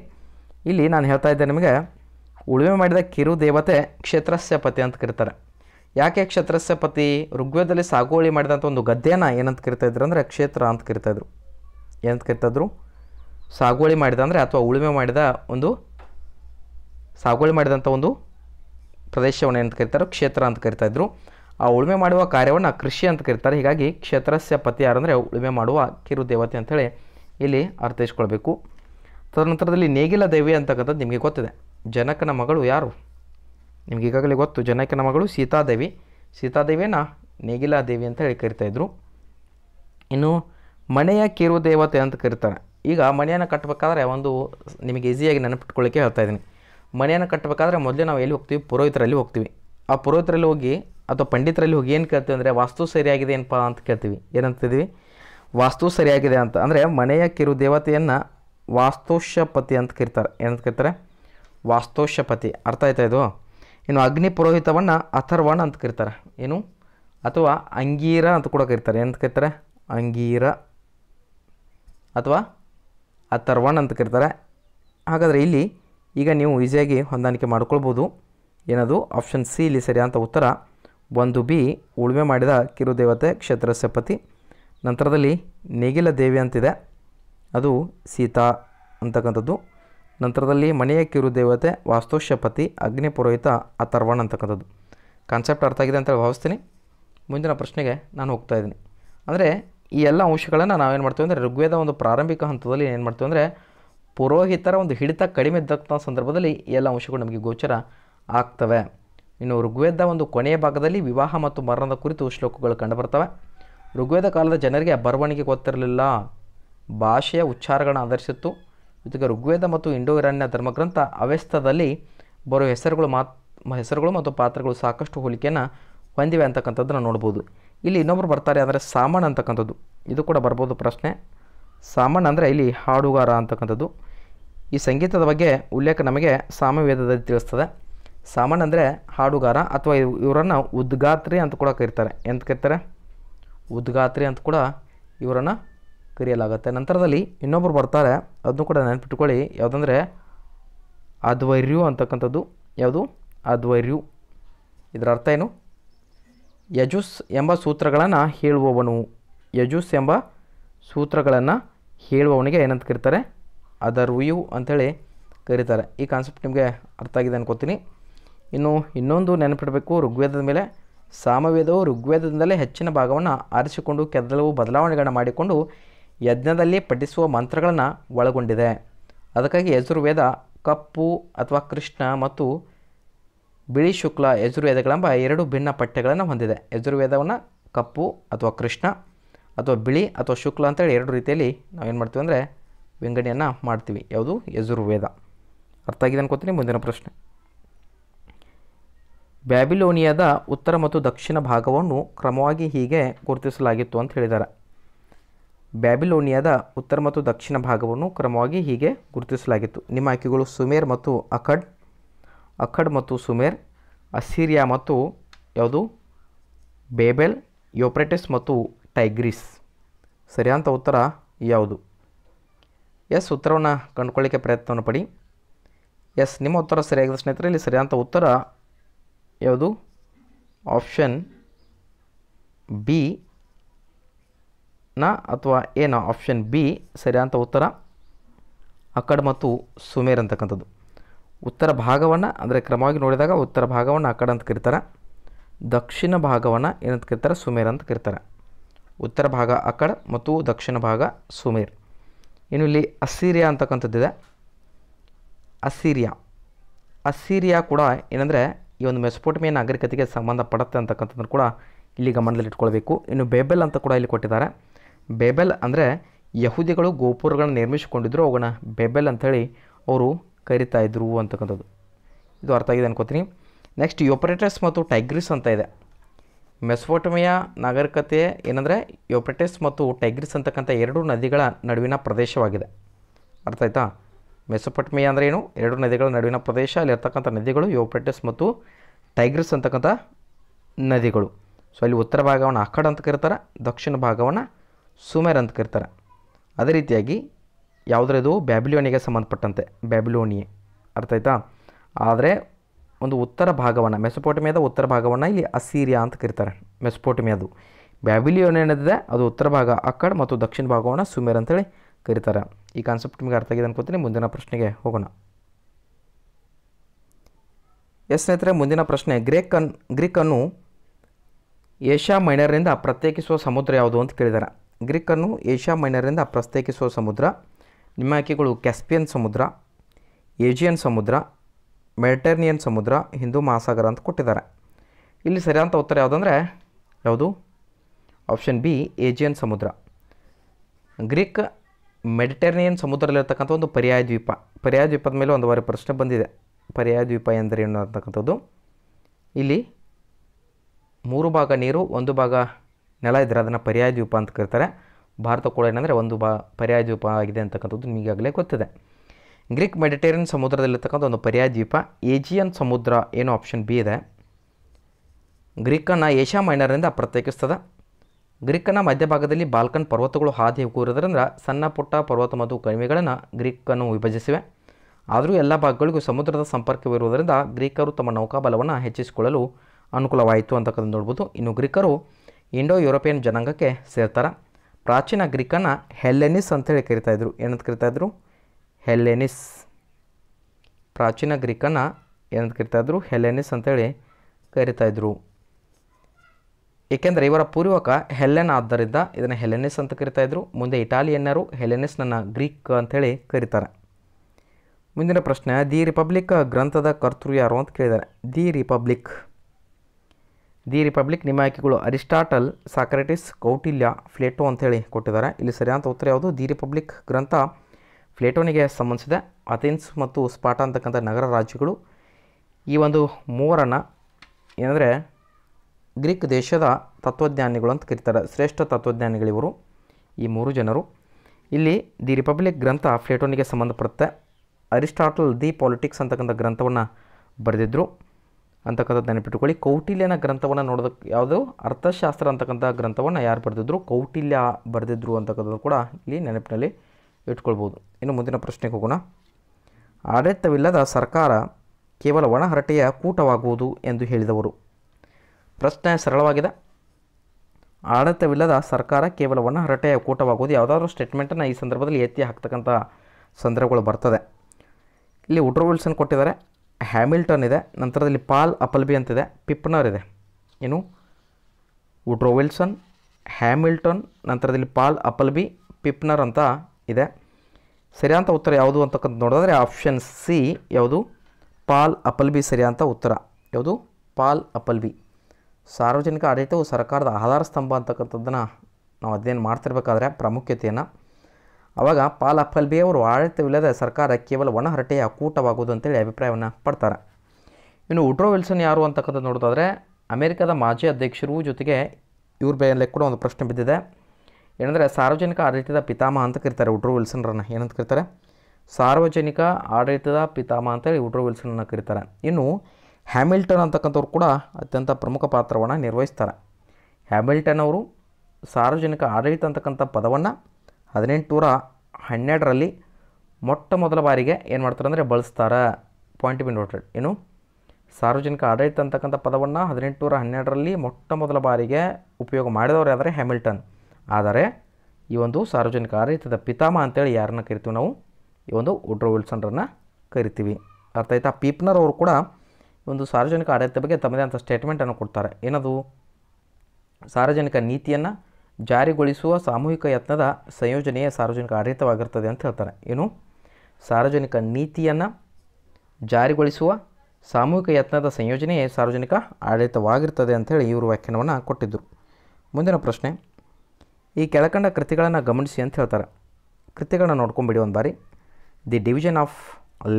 [SPEAKER 1] ಇಲ್ಲಿ ನಾನು ಹೇಳ್ತಾ ಇದ್ದೆ ನಿಮಗೆ ಉಳುಮೆ ಮಾಡಿದ ಕಿರು ದೇವತೆ ಕ್ಷೇತ್ರಸ್ಯ ಪತಿ ಅಂತ ಕರೀತಾರೆ ಯಾಕೆ ಕ್ಷೇತ್ರಸ್ಯ ಪತಿ ಋಗ್ವೇದಲ್ಲಿ ಸಾಗುವಳಿ ಮಾಡಿದಂಥ ಒಂದು ಗದ್ದೆನ ಏನಂತ ಕರಿತಾಯಿದ್ರು ಅಂದರೆ ಕ್ಷೇತ್ರ ಅಂತ ಕರಿತಾಯಿದ್ರು ಏನಂತ ಕರಿತಾಯಿದ್ರು ಸಾಗುವಳಿ ಮಾಡಿದ ಅಂದರೆ ಅಥವಾ ಉಳುಮೆ ಮಾಡಿದ ಒಂದು ಸಾಗುವಳಿ ಮಾಡಿದಂಥ ಒಂದು ಪ್ರದೇಶವನ್ನು ಏನಂತ ಕರಿತಾರೋ ಕ್ಷೇತ್ರ ಅಂತ ಕರಿತಾಯಿದ್ರು ಆ ಉಳುಮೆ ಮಾಡುವ ಕಾರ್ಯವನ್ನು ಕೃಷಿ ಅಂತ ಕರಿತಾರೆ ಹೀಗಾಗಿ ಕ್ಷೇತ್ರಸ್ಯ ಪತಿ ಯಾರಂದರೆ ಉಳುಮೆ ಮಾಡುವ ಕಿರು ದೇವತೆ ಅಂತೇಳಿ ಇಲ್ಲಿ ಅರ್ಥೈಸ್ಕೊಳ್ಬೇಕು ತದನಂತರದಲ್ಲಿ ನೇಗಿಲ ದೇವಿ ಅಂತಕ್ಕಂಥದ್ದು ನಿಮಗೆ ಗೊತ್ತಿದೆ ಜನಕನ ಮಗಳು ಯಾರು ನಿಮ್ಗೆ ಈಗಾಗಲೇ ಗೊತ್ತು ಜನಕನ ಮಗಳು ಸೀತಾದೇವಿ ಸೀತಾದೇವಿನ ನೇಗಿಲಾದೇವಿ ಅಂತ ಹೇಳಿ ಕರಿತಾಯಿದ್ರು ಇನ್ನು ಮನೆಯ ಕಿರು ದೇವತೆ ಅಂತ ಕರಿತಾರೆ ಈಗ ಮನೆಯನ್ನು ಕಟ್ಟಬೇಕಾದ್ರೆ ಒಂದು ನಿಮಗೆ ಈಸಿಯಾಗಿ ನೆನಪಿಟ್ಕೊಳ್ಳಿಕ್ಕೆ ಹೇಳ್ತಾ ಇದ್ದೀನಿ ಮನೆಯನ್ನು ಕಟ್ಟಬೇಕಾದ್ರೆ ಮೊದಲೇ ನಾವು ಎಲ್ಲಿ ಹೋಗ್ತೀವಿ ಪುರೋಹಿತರಲ್ಲಿ ಹೋಗ್ತೀವಿ ಆ ಪುರೋಹಿತರಲ್ಲಿ ಹೋಗಿ ಅಥವಾ ಪಂಡಿತರಲ್ಲಿ ಹೋಗಿ ಏನು ಕೇಳ್ತೀವಿ ಅಂದರೆ ವಾಸ್ತು ಸರಿಯಾಗಿದೆ ಏನಪ್ಪ ಅಂತ ಕೇಳ್ತೀವಿ ಏನಂತಿದ್ವಿ ವಾಸ್ತು ಸರಿಯಾಗಿದೆ ಅಂತ ಅಂದರೆ ಮನೆಯ ಕಿರು ದೇವತೆಯನ್ನು ವಾಸ್ತುಶಪತಿ ಅಂತ ಕರಿತಾರೆ ಏನಂತ ಕರಿತಾರೆ ವಾಸ್ತೋಷಪತಿ ಅರ್ಥ ಆಯ್ತಾ ಇದು ಇನ್ನು ಅಗ್ನಿ ಪುರೋಹಿತವನ್ನು ಅಥರ್ವಣ ಅಂತ ಕರೀತಾರೆ ಏನು ಅಥವಾ ಅಂಗೀರ ಅಂತ ಕೂಡ ಕರೀತಾರೆ ಏನಂತ ಕರೀತಾರೆ ಅಂಗೀರ ಅಥವಾ ಅಥರ್ವಣ ಅಂತ ಕರೀತಾರೆ ಹಾಗಾದರೆ ಇಲ್ಲಿ ಈಗ ನೀವು ಈಸಿಯಾಗಿ ಹೊಂದಾಣಿಕೆ ಮಾಡ್ಕೊಳ್ಬೋದು ಏನದು ಆಪ್ಷನ್ ಸಿ ಇಲ್ಲಿ ಸರಿಯಾದಂಥ ಉತ್ತರ ಒಂದು ಬಿ ಉಳುಮೆ ಮಾಡಿದ ಕಿರುದೇವತೆ ಕ್ಷೇತ್ರ ಸಪತಿ ನಂತರದಲ್ಲಿ ನೇಗಿಲ ದೇವಿ ಅಂತಿದೆ ಅದು ಸೀತಾ ಅಂತಕ್ಕಂಥದ್ದು ನಂತರದಲ್ಲಿ ಮನೆಯ ಕಿರುದೇವತೆ ವಾಸ್ತುಶ್ಯಪತಿ ಅಗ್ನಿ ಪುರೋಹಿತ ತರ್ವಣ ಅಂತಕ್ಕಂಥದ್ದು ಕಾನ್ಸೆಪ್ಟ್ ಅರ್ಥ ಆಗಿದೆ ಅಂತೇಳಿ ಭಾವಿಸ್ತೀನಿ ಮುಂದಿನ ಪ್ರಶ್ನೆಗೆ ನಾನು ಹೋಗ್ತಾ ಇದ್ದೀನಿ ಅಂದರೆ ಈ ಎಲ್ಲ ಅಂಶಗಳನ್ನು ನಾವೇನು ಮಾಡ್ತೀವಿ ಅಂದರೆ ಋಗ್ವೇದ ಒಂದು ಪ್ರಾರಂಭಿಕ ಹಂತದಲ್ಲಿ ಏನು ಮಾಡ್ತೀವಿ ಅಂದರೆ ಪುರೋಹಿತರ ಒಂದು ಹಿಡಿತ ಕಡಿಮೆ ಇದ್ದಂಥ ಸಂದರ್ಭದಲ್ಲಿ ಈ ಎಲ್ಲ ಅಂಶಗಳು ನಮಗೆ ಗೋಚರ ಆಗ್ತವೆ ಇನ್ನು ಋಗ್ವೇದ ಒಂದು ಕೊನೆಯ ಭಾಗದಲ್ಲಿ ವಿವಾಹ ಮತ್ತು ಮರಣದ ಕುರಿತು ಶ್ಲೋಕಗಳು ಕಂಡುಬರ್ತವೆ ಋಗ್ವೇದ ಕಾಲದ ಜನರಿಗೆ ಬರವಣಿಗೆ ಗೊತ್ತಿರಲಿಲ್ಲ ಭಾಷೆಯ ಉಚ್ಚಾರಗಳನ್ನು ಆಧರಿಸಿತ್ತು ಜೊತೆಗೆ ಋಗ್ವೇದ ಮತ್ತು ಇಂಡೋ ಇರಾನ್ಯ ಧರ್ಮಗ್ರಂಥ ಅವ್ಯಸ್ತದಲ್ಲಿ ಬರೋ ಹೆಸರುಗಳು ಮಾತ್ ಹೆಸರುಗಳು ಮತ್ತು ಪಾತ್ರಗಳು ಸಾಕಷ್ಟು ಹೋಲಿಕೆಯನ್ನು ಹೊಂದಿವೆ ಅಂತಕ್ಕಂಥದ್ದನ್ನು ನೋಡ್ಬೋದು ಇಲ್ಲಿ ಇನ್ನೊಬ್ಬರು ಬರ್ತಾರೆ ಅಂದರೆ ಸಾಮಾನ್ ಅಂತಕ್ಕಂಥದ್ದು ಇದು ಕೂಡ ಬರ್ಬೋದು ಪ್ರಶ್ನೆ ಸಾಮಾನ್ ಅಂದರೆ ಇಲ್ಲಿ ಹಾಡುಗಾರ ಅಂತಕ್ಕಂಥದ್ದು ಈ ಸಂಗೀತದ ಬಗ್ಗೆ ಉಲ್ಲೇಖ ನಮಗೆ ಸಾಮವೇದದಲ್ಲಿ ತಿಳಿಸ್ತದೆ ಸಾಮಾನ್ ಅಂದರೆ ಹಾಡುಗಾರ ಅಥವಾ ಇವರನ್ನು ಉದ್ಗಾತ್ರಿ ಅಂತ ಕೂಡ ಕರೀತಾರೆ ಎಂತ ಕರೀತಾರೆ ಉದ್ಗಾತ್ರಿ ಅಂತ ಕೂಡ ಇವರನ್ನು ಕರೆಯಲಾಗುತ್ತೆ ನಂತರದಲ್ಲಿ ಇನ್ನೊಬ್ಬರು ಬರ್ತಾರೆ ಅದನ್ನು ಕೂಡ ನೆನಪಿಟ್ಕೊಳ್ಳಿ ಯಾವುದಂದರೆ ಅದ್ವೈರ್ಯು ಅಂತಕ್ಕಂಥದ್ದು ಯಾವುದು ಅದ್ವೈರ್ಯು ಇದರ ಅರ್ಥ ಏನು ಯಜುಸ್ ಎಂಬ ಸೂತ್ರಗಳನ್ನು ಹೇಳುವವನು ಯಜುಸ್ ಎಂಬ ಸೂತ್ರಗಳನ್ನು ಹೇಳುವವನಿಗೆ ಏನಂತ ಕರೀತಾರೆ ಅದರ್ವಿಯು ಅಂಥೇಳಿ ಕರೀತಾರೆ ಈ ಕಾನ್ಸೆಪ್ಟ್ ನಿಮಗೆ ಅರ್ಥ ಆಗಿದೆ ಅನ್ಕೋತೀನಿ ಇನ್ನು ಇನ್ನೊಂದು ನೆನಪಿಡಬೇಕು ಋಗ್ವೇದದ ಮೇಲೆ ಸಾಮವೇದವು ಋಗ್ವೇದದಿಂದಲೇ ಹೆಚ್ಚಿನ ಭಾಗವನ್ನು ಆರಿಸಿಕೊಂಡು ಕೆಲವು ಬದಲಾವಣೆಗಳನ್ನು ಮಾಡಿಕೊಂಡು ಯಜ್ಞದಲ್ಲಿ ಪಠಿಸುವ ಮಂತ್ರಗಳನ್ನು ಒಳಗೊಂಡಿದೆ ಅದಕ್ಕಾಗಿ ಯಜುರ್ವೇದ ಕಪ್ಪು ಅಥವಾ ಕೃಷ್ಣ ಮತ್ತು ಬಿಳಿ ಶುಕ್ಲ ಯಜುರ್ವೇದಗಳೆಂಬ ಎರಡು ಭಿನ್ನ ಪಠ್ಯಗಳನ್ನು ಹೊಂದಿದೆ ಯಜುರ್ವೇದವನ್ನು ಕಪ್ಪು ಅಥವಾ ಕೃಷ್ಣ ಅಥವಾ ಬಿಳಿ ಅಥವಾ ಶುಕ್ಲ ಅಂತೇಳಿ ಎರಡು ರೀತಿಯಲ್ಲಿ ನಾವೇನು ಮಾಡ್ತೀವಿ ಅಂದರೆ ವಿಂಗಡಿಯನ್ನು ಮಾಡ್ತೀವಿ ಯಾವುದು ಯಜುರ್ವೇದ ಅರ್ಥ ಆಗಿದೆ ಅನ್ಕೋತೀನಿ ಮುಂದಿನ ಪ್ರಶ್ನೆ ಬ್ಯಾಬಿಲೋನಿಯಾದ ಉತ್ತರ ಮತ್ತು ದಕ್ಷಿಣ ಭಾಗವನ್ನು ಕ್ರಮವಾಗಿ ಹೀಗೆ ಗುರುತಿಸಲಾಗಿತ್ತು ಅಂತ ಹೇಳಿದ್ದಾರೆ ಬ್ಯಾಬಿಲೋನಿಯಾದ ಉತ್ತರ ಮತ್ತು ದಕ್ಷಿಣ ಭಾಗವನ್ನು ಕ್ರಮವಾಗಿ ಹೀಗೆ ಗುರುತಿಸಲಾಗಿತ್ತು ನಿಮ್ಮ ಆಯ್ಕೆಗಳು ಸುಮೇರ್ ಮತ್ತು ಅಖಡ್ ಅಖಡ್ ಮತ್ತು ಸುಮೇರ್ ಅಸಿರಿಯಾ ಮತ್ತು ಯಾವುದು ಬೇಬೆಲ್ ಯೋಪ್ರೆಟಿಸ್ ಮತ್ತು ಟೈಗ್ರೀಸ್ ಸರಿಯಾದ ಉತ್ತರ ಯಾವುದು ಎಸ್ ಉತ್ತರವನ್ನು ಕಂಡುಕೊಳ್ಳಿಕ್ಕೆ ಪ್ರಯತ್ನವನ್ನು ಪಡಿ ಎಸ್ ನಿಮ್ಮ ಉತ್ತರ ಸರಿಯಾಗಿದೆ ಸ್ನೇಹಿತರೆ ಇಲ್ಲಿ ಸರಿಯಾದಂಥ ಉತ್ತರ ಯಾವುದು ಆಪ್ಷನ್ ಬಿ ನ ಅಥವಾ ಏನೋ ಆಪ್ಷನ್ ಬಿ ಸರಿಯಾದಂಥ ಉತ್ತರ ಅಕ್ಕಡ್ ಮತ್ತು ಸುಮೇರ್ ಅಂತಕ್ಕಂಥದ್ದು ಉತ್ತರ ಭಾಗವನ್ನು ಅಂದರೆ ಕ್ರಮವಾಗಿ ನೋಡಿದಾಗ ಉತ್ತರ ಭಾಗವನ್ನು ಅಕ್ಕಡ ಅಂತ ಕರೀತಾರೆ ದಕ್ಷಿಣ ಭಾಗವನ್ನು ಏನಂತ ಕರೀತಾರೆ ಸುಮೇರ್ ಅಂತ ಕರೀತಾರೆ ಉತ್ತರ ಭಾಗ ಅಕ್ಕಡ ಮತ್ತು ದಕ್ಷಿಣ ಭಾಗ ಸುಮೇರ್ ಇನ್ನು ಇಲ್ಲಿ ಅಸ್ಸೀರಿಯಾ ಅಂತಕ್ಕಂಥದ್ದಿದೆ ಅಸ್ಸೀರಿಯಾ ಅಸ್ಸೀರಿಯಾ ಕೂಡ ಏನಂದರೆ ಈ ಒಂದು ಮೆಸ್ಪೋಟಮಿಯ ನಾಗರಿಕತೆಗೆ ಸಂಬಂಧಪಡುತ್ತೆ ಅಂತಕ್ಕಂಥದ್ದನ್ನು ಕೂಡ ಇಲ್ಲಿ ಗಮನದಲ್ಲಿಟ್ಕೊಳ್ಬೇಕು ಇನ್ನು ಬೇಬಲ್ ಅಂತ ಕೂಡ ಇಲ್ಲಿ ಕೊಟ್ಟಿದ್ದಾರೆ ಬೇಬೆಲ್ ಅಂದರೆ ಯಹೂದಿಗಳು ಗೋಪುರಗಳನ್ನು ನಿರ್ಮಿಸಿಕೊಂಡಿದ್ರು ಅವುಗಳನ್ನ ಬೆಬೆಲ್ ಅಂಥೇಳಿ ಅವರು ಕರಿತಾ ಇದ್ರು ಅಂತಕ್ಕಂಥದ್ದು ಇದು ಅರ್ಥ ಆಗಿದೆ ಅನ್ಕೋತೀನಿ ನೆಕ್ಸ್ಟ್ ಯೋಪ್ರೆಟಸ್ ಮತ್ತು ಟೈಗ್ರಿಸ್ ಅಂತ ಇದೆ ಮೆಸ್ಫೋಟಮಿಯಾ ನಾಗರಿಕತೆ ಏನಂದರೆ ಯೋಪರೇಟಸ್ ಮತ್ತು ಟೈಗ್ರಿಸ್ ಅಂತಕ್ಕಂಥ ಎರಡು ನದಿಗಳ ನಡುವಿನ ಪ್ರದೇಶವಾಗಿದೆ ಅರ್ಥ ಆಯ್ತಾ ಮೆಸೊಪಟ್ಮಿಯಾ ಅಂದರೆ ಏನು ಎರಡು ನದಿಗಳ ನಡುವಿನ ಪ್ರದೇಶ ಅಲ್ಲಿರ್ತಕ್ಕಂಥ ನದಿಗಳು ಯೋಪರೇಟಸ್ ಮತ್ತು ಟೈಗ್ರಿಸ್ ಅಂತಕ್ಕಂಥ ನದಿಗಳು ಸೊ ಅಲ್ಲಿ ಉತ್ತರ ಭಾಗವನ್ನು ಅಖಡ್ ಅಂತ ಕರೀತಾರೆ ದಕ್ಷಿಣ ಭಾಗವನ್ನು ಸುಮೇರ್ ಅಂತ ಕರೀತಾರೆ ಅದೇ ರೀತಿಯಾಗಿ ಯಾವುದ್ರದು ಬ್ಯಾಬಿಲೋನಿಗೆ ಸಂಬಂಧಪಟ್ಟಂತೆ ಬ್ಯಾಬಿಲೋನಿಯೆ ಅರ್ಥ ಆಯ್ತಾ ಆದರೆ ಒಂದು ಉತ್ತರ ಭಾಗವನ್ನು ಮೆಸಪೋಟಮಿಯಾದ ಉತ್ತರ ಭಾಗವನ್ನು ಇಲ್ಲಿ ಅಸೀರಿಯಾ ಅಂತ ಕರೀತಾರೆ ಮೆಸಪೋಟಮಿಯಾದು ಬ್ಯಾಬಿಲಿಯೋನ್ ಏನಿದೆ ಅದು ಉತ್ತರ ಭಾಗ ಅಕ್ಕಡ್ ಮತ್ತು ದಕ್ಷಿಣ ಭಾಗವನ್ನು ಸುಮೇರ್ ಅಂತೇಳಿ ಕರೀತಾರೆ ಈ ಕಾನ್ಸೆಪ್ಟ್ ನಿಮಗೆ ಅರ್ಥ ಆಗಿದೆ ಅನ್ಕೋತೀನಿ ಮುಂದಿನ ಪ್ರಶ್ನೆಗೆ ಹೋಗೋಣ ಎಸ್ ಸ್ನೇಹಿತರೆ ಮುಂದಿನ ಪ್ರಶ್ನೆ ಅನ್ ಗ್ರೀಕನ್ನು ಏಷ್ಯಾ ಮೈನರ್ನಿಂದ ಪ್ರತ್ಯೇಕಿಸುವ ಸಮುದ್ರ ಯಾವುದು ಅಂತ ಕೇಳಿದ್ದಾರೆ ಗ್ರೀಕನ್ನು ಏಷ್ಯಾ ಮೈನರಿಂದ ಪ್ರತ್ಯೇಕಿಸುವ ಸಮುದ್ರ ನಿಮ್ಮ ಆಯ್ಕೆಗಳು ಕ್ಯಾಸ್ಪಿಯನ್ ಸಮುದ್ರ ಏಜಿಯನ್ ಸಮುದ್ರ ಮೆಡಿಟರ್ನಿಯನ್ ಸಮುದ್ರ ಹಿಂದೂ ಮಹಾಸಾಗರ ಅಂತ ಕೊಟ್ಟಿದ್ದಾರೆ ಇಲ್ಲಿ ಸರಿಯಾದಂಥ ಉತ್ತರ ಯಾವುದಂದರೆ ಯಾವುದು ಆಪ್ಷನ್ ಬಿ ಏಜಿಯನ್ ಸಮುದ್ರ ಗ್ರೀಕ್ ಮೆಡಿಟೇರಿಯನ್ ಸಮುದ್ರದಲ್ಲಿರ್ತಕ್ಕಂಥ ಒಂದು ಪರ್ಯಾಯ ದ್ವೀಪ ಪರ್ಯಾಯ ದ್ವೀಪದ ಮೇಲೆ ಒಂದು ಬಾರಿ ಪ್ರಶ್ನೆ ಬಂದಿದೆ ಪರ್ಯಾಯ ದ್ವೀಪ ಎಂದರೇನು ಅಂತಕ್ಕಂಥದ್ದು ಇಲ್ಲಿ ಮೂರು ಭಾಗ ನೀರು ಒಂದು ಭಾಗ ನೆಲ ಇದ್ದರೆ ಅದನ್ನು ಪರ್ಯಾಯ ದ್ವೀಪ ಅಂತ ಕರೀತಾರೆ ಭಾರತ ಕೂಡ ಏನಂದರೆ ಒಂದು ಬಾ ಪರ್ಯಾಯ ದ್ವೀಪ ಆಗಿದೆ ಅಂತಕ್ಕಂಥದ್ದು ನಿಮಗಾಗಲೇ ಗೊತ್ತಿದೆ ಗ್ರೀಕ್ ಮೆಡಿಟೇರಿಯನ್ ಸಮುದ್ರದಲ್ಲಿರ್ತಕ್ಕಂಥ ಒಂದು ಪರ್ಯಾಯ ದ್ವೀಪ ಏಜಿಯನ್ ಸಮುದ್ರ ಏನು ಆಪ್ಷನ್ ಬಿ ಇದೆ ಗ್ರೀಕನ್ನು ಏಷ್ಯಾ ಮೈನರಿಂದ ಪ್ರತ್ಯೇಕಿಸ್ತದೆ ಗ್ರೀಕನ ಮಧ್ಯಭಾಗದಲ್ಲಿ ಬಾಲ್ಕನ್ ಪರ್ವತಗಳು ಹಾದಿ ಕೂರೋದ್ರಿಂದ ಸಣ್ಣ ಪುಟ್ಟ ಪರ್ವತ ಮತ್ತು ಕಣಿವೆಗಳನ್ನು ಗ್ರೀಕನ್ನು ವಿಭಜಿಸಿವೆ ಆದರೂ ಎಲ್ಲ ಭಾಗಗಳಿಗೂ ಸಮುದ್ರದ ಸಂಪರ್ಕವಿರುವುದರಿಂದ ಗ್ರೀಕರು ತಮ್ಮ ನೌಕಾಬಲವನ್ನು ಹೆಚ್ಚಿಸಿಕೊಳ್ಳಲು ಅನುಕೂಲವಾಯಿತು ಅಂತಕ್ಕಂಥ ನೋಡ್ಬೋದು ಇನ್ನು ಗ್ರೀಕರು ಇಂಡೋ ಯುರೋಪಿಯನ್ ಜನಾಂಗಕ್ಕೆ ಸೇರ್ತಾರೆ ಪ್ರಾಚೀನ ಗ್ರೀಕನ್ನು ಹೆಲ್ಲೆನಿಸ್ ಅಂತೇಳಿ ಕರಿತಾಯಿದ್ರು ಏನಂತ ಕರಿತಾಯಿದ್ರು ಹೆಲ್ಲೆನಿಸ್ ಪ್ರಾಚೀನ ಗ್ರೀಕನ್ನು ಏನಂತ ಕರಿತಾಯಿದ್ರು ಹೆಲೆನಿಸ್ ಅಂತೇಳಿ ಕರಿತಾಯಿದ್ರು ಏಕೆಂದರೆ ಇವರ ಪೂರ್ವಕ ಹೆಲ್ಲೆನ್ ಆದ್ದರಿಂದ ಇದನ್ನು ಹೆಲೆನಿಸ್ ಅಂತ ಕರಿತಾಯಿದ್ರು ಮುಂದೆ ಇಟಾಲಿಯನ್ನರು ಹೆಲೆನಿಸ್ನನ್ನು ಗ್ರೀಕ್ ಅಂಥೇಳಿ ಕರೀತಾರೆ ಮುಂದಿನ ಪ್ರಶ್ನೆ ದಿ ರಿಪಬ್ಲಿಕ್ ಗ್ರಂಥದ ಕರ್ತೃ ಯಾರು ಅಂತ ಕೇಳಿದ್ದಾರೆ ದಿ ರಿಪಬ್ಲಿಕ್ ದಿ ರಿಪಬ್ಲಿಕ್ ನಿಮ್ಮ ಆಯ್ಕೆಗಳು ಅರಿಸ್ಟಾಟಲ್ ಸಾಕ್ರೆಟಿಸ್ ಕೌಟಿಲ್ಯ ಫ್ಲೇಟೋ ಹೇಳಿ ಕೊಟ್ಟಿದ್ದಾರೆ ಇಲ್ಲಿ ಸರಿಯಾದ ಉತ್ತರ ಯಾವುದು ದಿ ರಿಪಬ್ಲಿಕ್ ಗ್ರಂಥ ಫ್ಲೇಟೋನಿಗೆ ಸಂಬಂಧಿಸಿದೆ ಅಥೆನ್ಸ್ ಮತ್ತು ಸ್ಪಾಟ ಅಂತಕ್ಕಂಥ ನಗರ ರಾಜ್ಯಗಳು ಈ ಒಂದು ಮೂವರನ್ನು ಏನಂದರೆ ಗ್ರೀಕ್ ದೇಶದ ತತ್ವಜ್ಞಾನಿಗಳು ಅಂತ ಕರೀತಾರೆ ಶ್ರೇಷ್ಠ ತತ್ವಜ್ಞಾನಿಗಳಿವರು ಈ ಮೂರು ಜನರು ಇಲ್ಲಿ ದಿ ರಿಪಬ್ಲಿಕ್ ಗ್ರಂಥ ಫ್ಲೇಟೋನಿಗೆ ಸಂಬಂಧಪಡುತ್ತೆ ಅರಿಸ್ಟಾಟಲ್ ದಿ ಪಾಲಿಟಿಕ್ಸ್ ಅಂತಕ್ಕಂಥ ಗ್ರಂಥವನ್ನು ಬರೆದಿದ್ದರು ಅಂತಕ್ಕಂಥದ್ದು ನೆನಪಿಟ್ಟುಕೊಳ್ಳಿ ಕೌಟಿಲ್ಯನ ಗ್ರಂಥವನ್ನು ನೋಡೋದಕ್ಕೆ ಯಾವುದು ಅರ್ಥಶಾಸ್ತ್ರ ಅಂತಕ್ಕಂಥ ಗ್ರಂಥವನ್ನು ಯಾರು ಬರೆದಿದ್ರು ಕೌಟಿಲ್ಯ ಬರೆದಿದ್ರು ಅಂತಕ್ಕಂಥದ್ದು ಕೂಡ ಇಲ್ಲಿ ನೆನಪಿನಲ್ಲಿ ಇಟ್ಕೊಳ್ಬೋದು ಇನ್ನು ಮುಂದಿನ ಪ್ರಶ್ನೆಗೆ ಹೋಗೋಣ ಆಡಳಿತವಿಲ್ಲದ ಸರ್ಕಾರ ಕೇವಲ ಒಣಹರಟೆಯ ಕೂಟವಾಗುವುದು ಎಂದು ಹೇಳಿದವರು ಪ್ರಶ್ನೆ ಸರಳವಾಗಿದೆ ಆಡಳಿತವಿಲ್ಲದ ಸರ್ಕಾರ ಕೇವಲ ಒಣಹರಟೆಯ ಕೂಟವಾಗುವುದು ಯಾವುದಾದ್ರೂ ಸ್ಟೇಟ್ಮೆಂಟನ್ನು ಈ ಸಂದರ್ಭದಲ್ಲಿ ಎತ್ತಿ ಹಾಕ್ತಕ್ಕಂಥ ಸಂದರ್ಭಗಳು ಬರ್ತದೆ ಇಲ್ಲಿ ಉಡ್ರೋ ವಿಲ್ಸನ್ ಕೊಟ್ಟಿದ್ದಾರೆ ಹ್ಯಾಮಿಲ್ಟನ್ ಇದೆ ನಂತರದಲ್ಲಿ ಪಾಲ್ ಅಪಲ್ಬಿ ಅಂತಿದೆ ಪಿಪ್ನರ್ ಇದೆ ಏನು ವುಡ್ರೋ ವಿಲ್ಸನ್ ಹ್ಯಾಮಿಲ್ಟನ್ ನಂತರದಲ್ಲಿ ಪಾಲ್ ಅಪಲ್ಬಿ ಪಿಪ್ನರ್ ಅಂತ ಇದೆ ಸರಿಯಾದಂಥ ಉತ್ತರ ಯಾವುದು ಅಂತಕ್ಕಂಥ ನೋಡಿದ್ರೆ ಆಪ್ಷನ್ ಸಿ ಯಾವುದು ಪಾಲ್ ಅಪಲ್ಬಿ ಸರಿಯಾದಂಥ ಉತ್ತರ ಯಾವುದು ಪಾಲ್ ಅಪಲ್ಬಿ ಸಾರ್ವಜನಿಕ ಆಡಳಿತವು ಸರ್ಕಾರದ ಆಧಾರ ಸ್ತಂಭ ಅಂತಕ್ಕಂಥದ್ದನ್ನು ನಾವು ಅಧ್ಯಯನ ಮಾಡ್ತಿರ್ಬೇಕಾದ್ರೆ ಪ್ರಾಮುಖ್ಯತೆಯನ್ನು ಅವಾಗ ಪಾಲ್ ಅಫಲ್ಬಿ ಅವರು ಆಡಳಿತವಿಲ್ಲದ ಸರ್ಕಾರ ಕೇವಲ ಒಣಹರಟೆಯ ಕೂಟವಾಗುವುದು ಅಂತೇಳಿ ಅಭಿಪ್ರಾಯವನ್ನು ಪಡ್ತಾರೆ ಇನ್ನು ಉಡ್ರೋ ವಿಲ್ಸನ್ ಯಾರು ಅಂತಕ್ಕಂಥದ್ದು ನೋಡೋದಾದರೆ ಅಮೆರಿಕದ ಮಾಜಿ ಅಧ್ಯಕ್ಷರು ಜೊತೆಗೆ ಇವ್ರ ಮೇಲೆ ಕೂಡ ಒಂದು ಪ್ರಶ್ನೆ ಬಿದ್ದಿದೆ ಏನಂದರೆ ಸಾರ್ವಜನಿಕ ಆಡಳಿತದ ಪಿತಾಮಹ ಅಂತ ಕರೀತಾರೆ ಉಡ್ರೋ ವಿಲ್ಸನ್ರನ್ನು ಏನಂತ ಕರೀತಾರೆ ಸಾರ್ವಜನಿಕ ಆಡಳಿತದ ಪಿತಾಮಹ ಅಂತೇಳಿ ಉಡ್ರೋ ವಿಲ್ಸನನ್ನು ಕರೀತಾರೆ ಇನ್ನು ಹ್ಯಾಮಿಲ್ಟನ್ ಅಂತಕ್ಕಂಥವ್ರು ಕೂಡ ಅತ್ಯಂತ ಪ್ರಮುಖ ಪಾತ್ರವನ್ನು ನಿರ್ವಹಿಸ್ತಾರೆ ಹ್ಯಾಮಿಲ್ಟನ್ ಅವರು ಸಾರ್ವಜನಿಕ ಆಡಳಿತ ಅಂತಕ್ಕಂಥ ಪದವನ್ನು ಹದಿನೆಂಟುನೂರ ಹನ್ನೆರಡರಲ್ಲಿ ಮೊಟ್ಟ ಮೊದಲ ಬಾರಿಗೆ ಏನು ಮಾಡ್ತಾರೆ ಅಂದರೆ ಬಳಸ್ತಾರೆ ಪಾಯಿಂಟ್ ಬಿ ನೋಟೆಡ್ ಏನು ಸಾರ್ವಜನಿಕ ಆಡಳಿತ ಅಂತಕ್ಕಂಥ ಪದವನ್ನು ಹದಿನೆಂಟುನೂರ ಹನ್ನೆರಡರಲ್ಲಿ ಮೊಟ್ಟ ಮೊದಲ ಬಾರಿಗೆ ಉಪಯೋಗ ಮಾಡಿದವರು ಆದರೆ ಹ್ಯಾಮಿಲ್ಟನ್ ಆದರೆ ಈ ಒಂದು ಸಾರ್ವಜನಿಕ ಆಡಳಿತದ ಪಿತಾಮಹ ಅಂತೇಳಿ ಯಾರನ್ನ ಕರಿತೀವಿ ನಾವು ಈ ಒಂದು ಉಡ್ರೋ ವಿಲ್ಸನ್ರನ್ನು ಕರಿತೀವಿ ಅರ್ಥ ಆಯ್ತಾ ಪೀಪ್ನರ್ ಅವರು ಕೂಡ ಒಂದು ಸಾರ್ವಜನಿಕ ಆಡಳಿತ ಬಗ್ಗೆ ತಮ್ಮದೇ ಅಂಥ ಸ್ಟೇಟ್ಮೆಂಟನ್ನು ಕೊಡ್ತಾರೆ ಏನದು ಸಾರ್ವಜನಿಕ ನೀತಿಯನ್ನು ಜಾರಿಗೊಳಿಸುವ ಸಾಮೂಹಿಕ ಯತ್ನದ ಸಂಯೋಜನೆಯೇ ಸಾರ್ವಜನಿಕ ಆಡಳಿತವಾಗಿರ್ತದೆ ಅಂತ ಹೇಳ್ತಾರೆ ಏನು ಸಾರ್ವಜನಿಕ ನೀತಿಯನ್ನು ಜಾರಿಗೊಳಿಸುವ ಸಾಮೂಹಿಕ ಯತ್ನದ ಸಂಯೋಜನೆಯೇ ಸಾರ್ವಜನಿಕ ಆಡಳಿತವಾಗಿರ್ತದೆ ಅಂಥೇಳಿ ಇವರು ವ್ಯಾಖ್ಯಾನವನ್ನು ಕೊಟ್ಟಿದ್ದರು ಮುಂದಿನ ಪ್ರಶ್ನೆ ಈ ಕೆಳಕಂಡ ಕೃತಿಗಳನ್ನು ಗಮನಿಸಿ ಅಂತ ಹೇಳ್ತಾರೆ ಕೃತಿಗಳನ್ನ ನೋಡ್ಕೊಂಬಿಡಿ ಒಂದು ಬಾರಿ the division of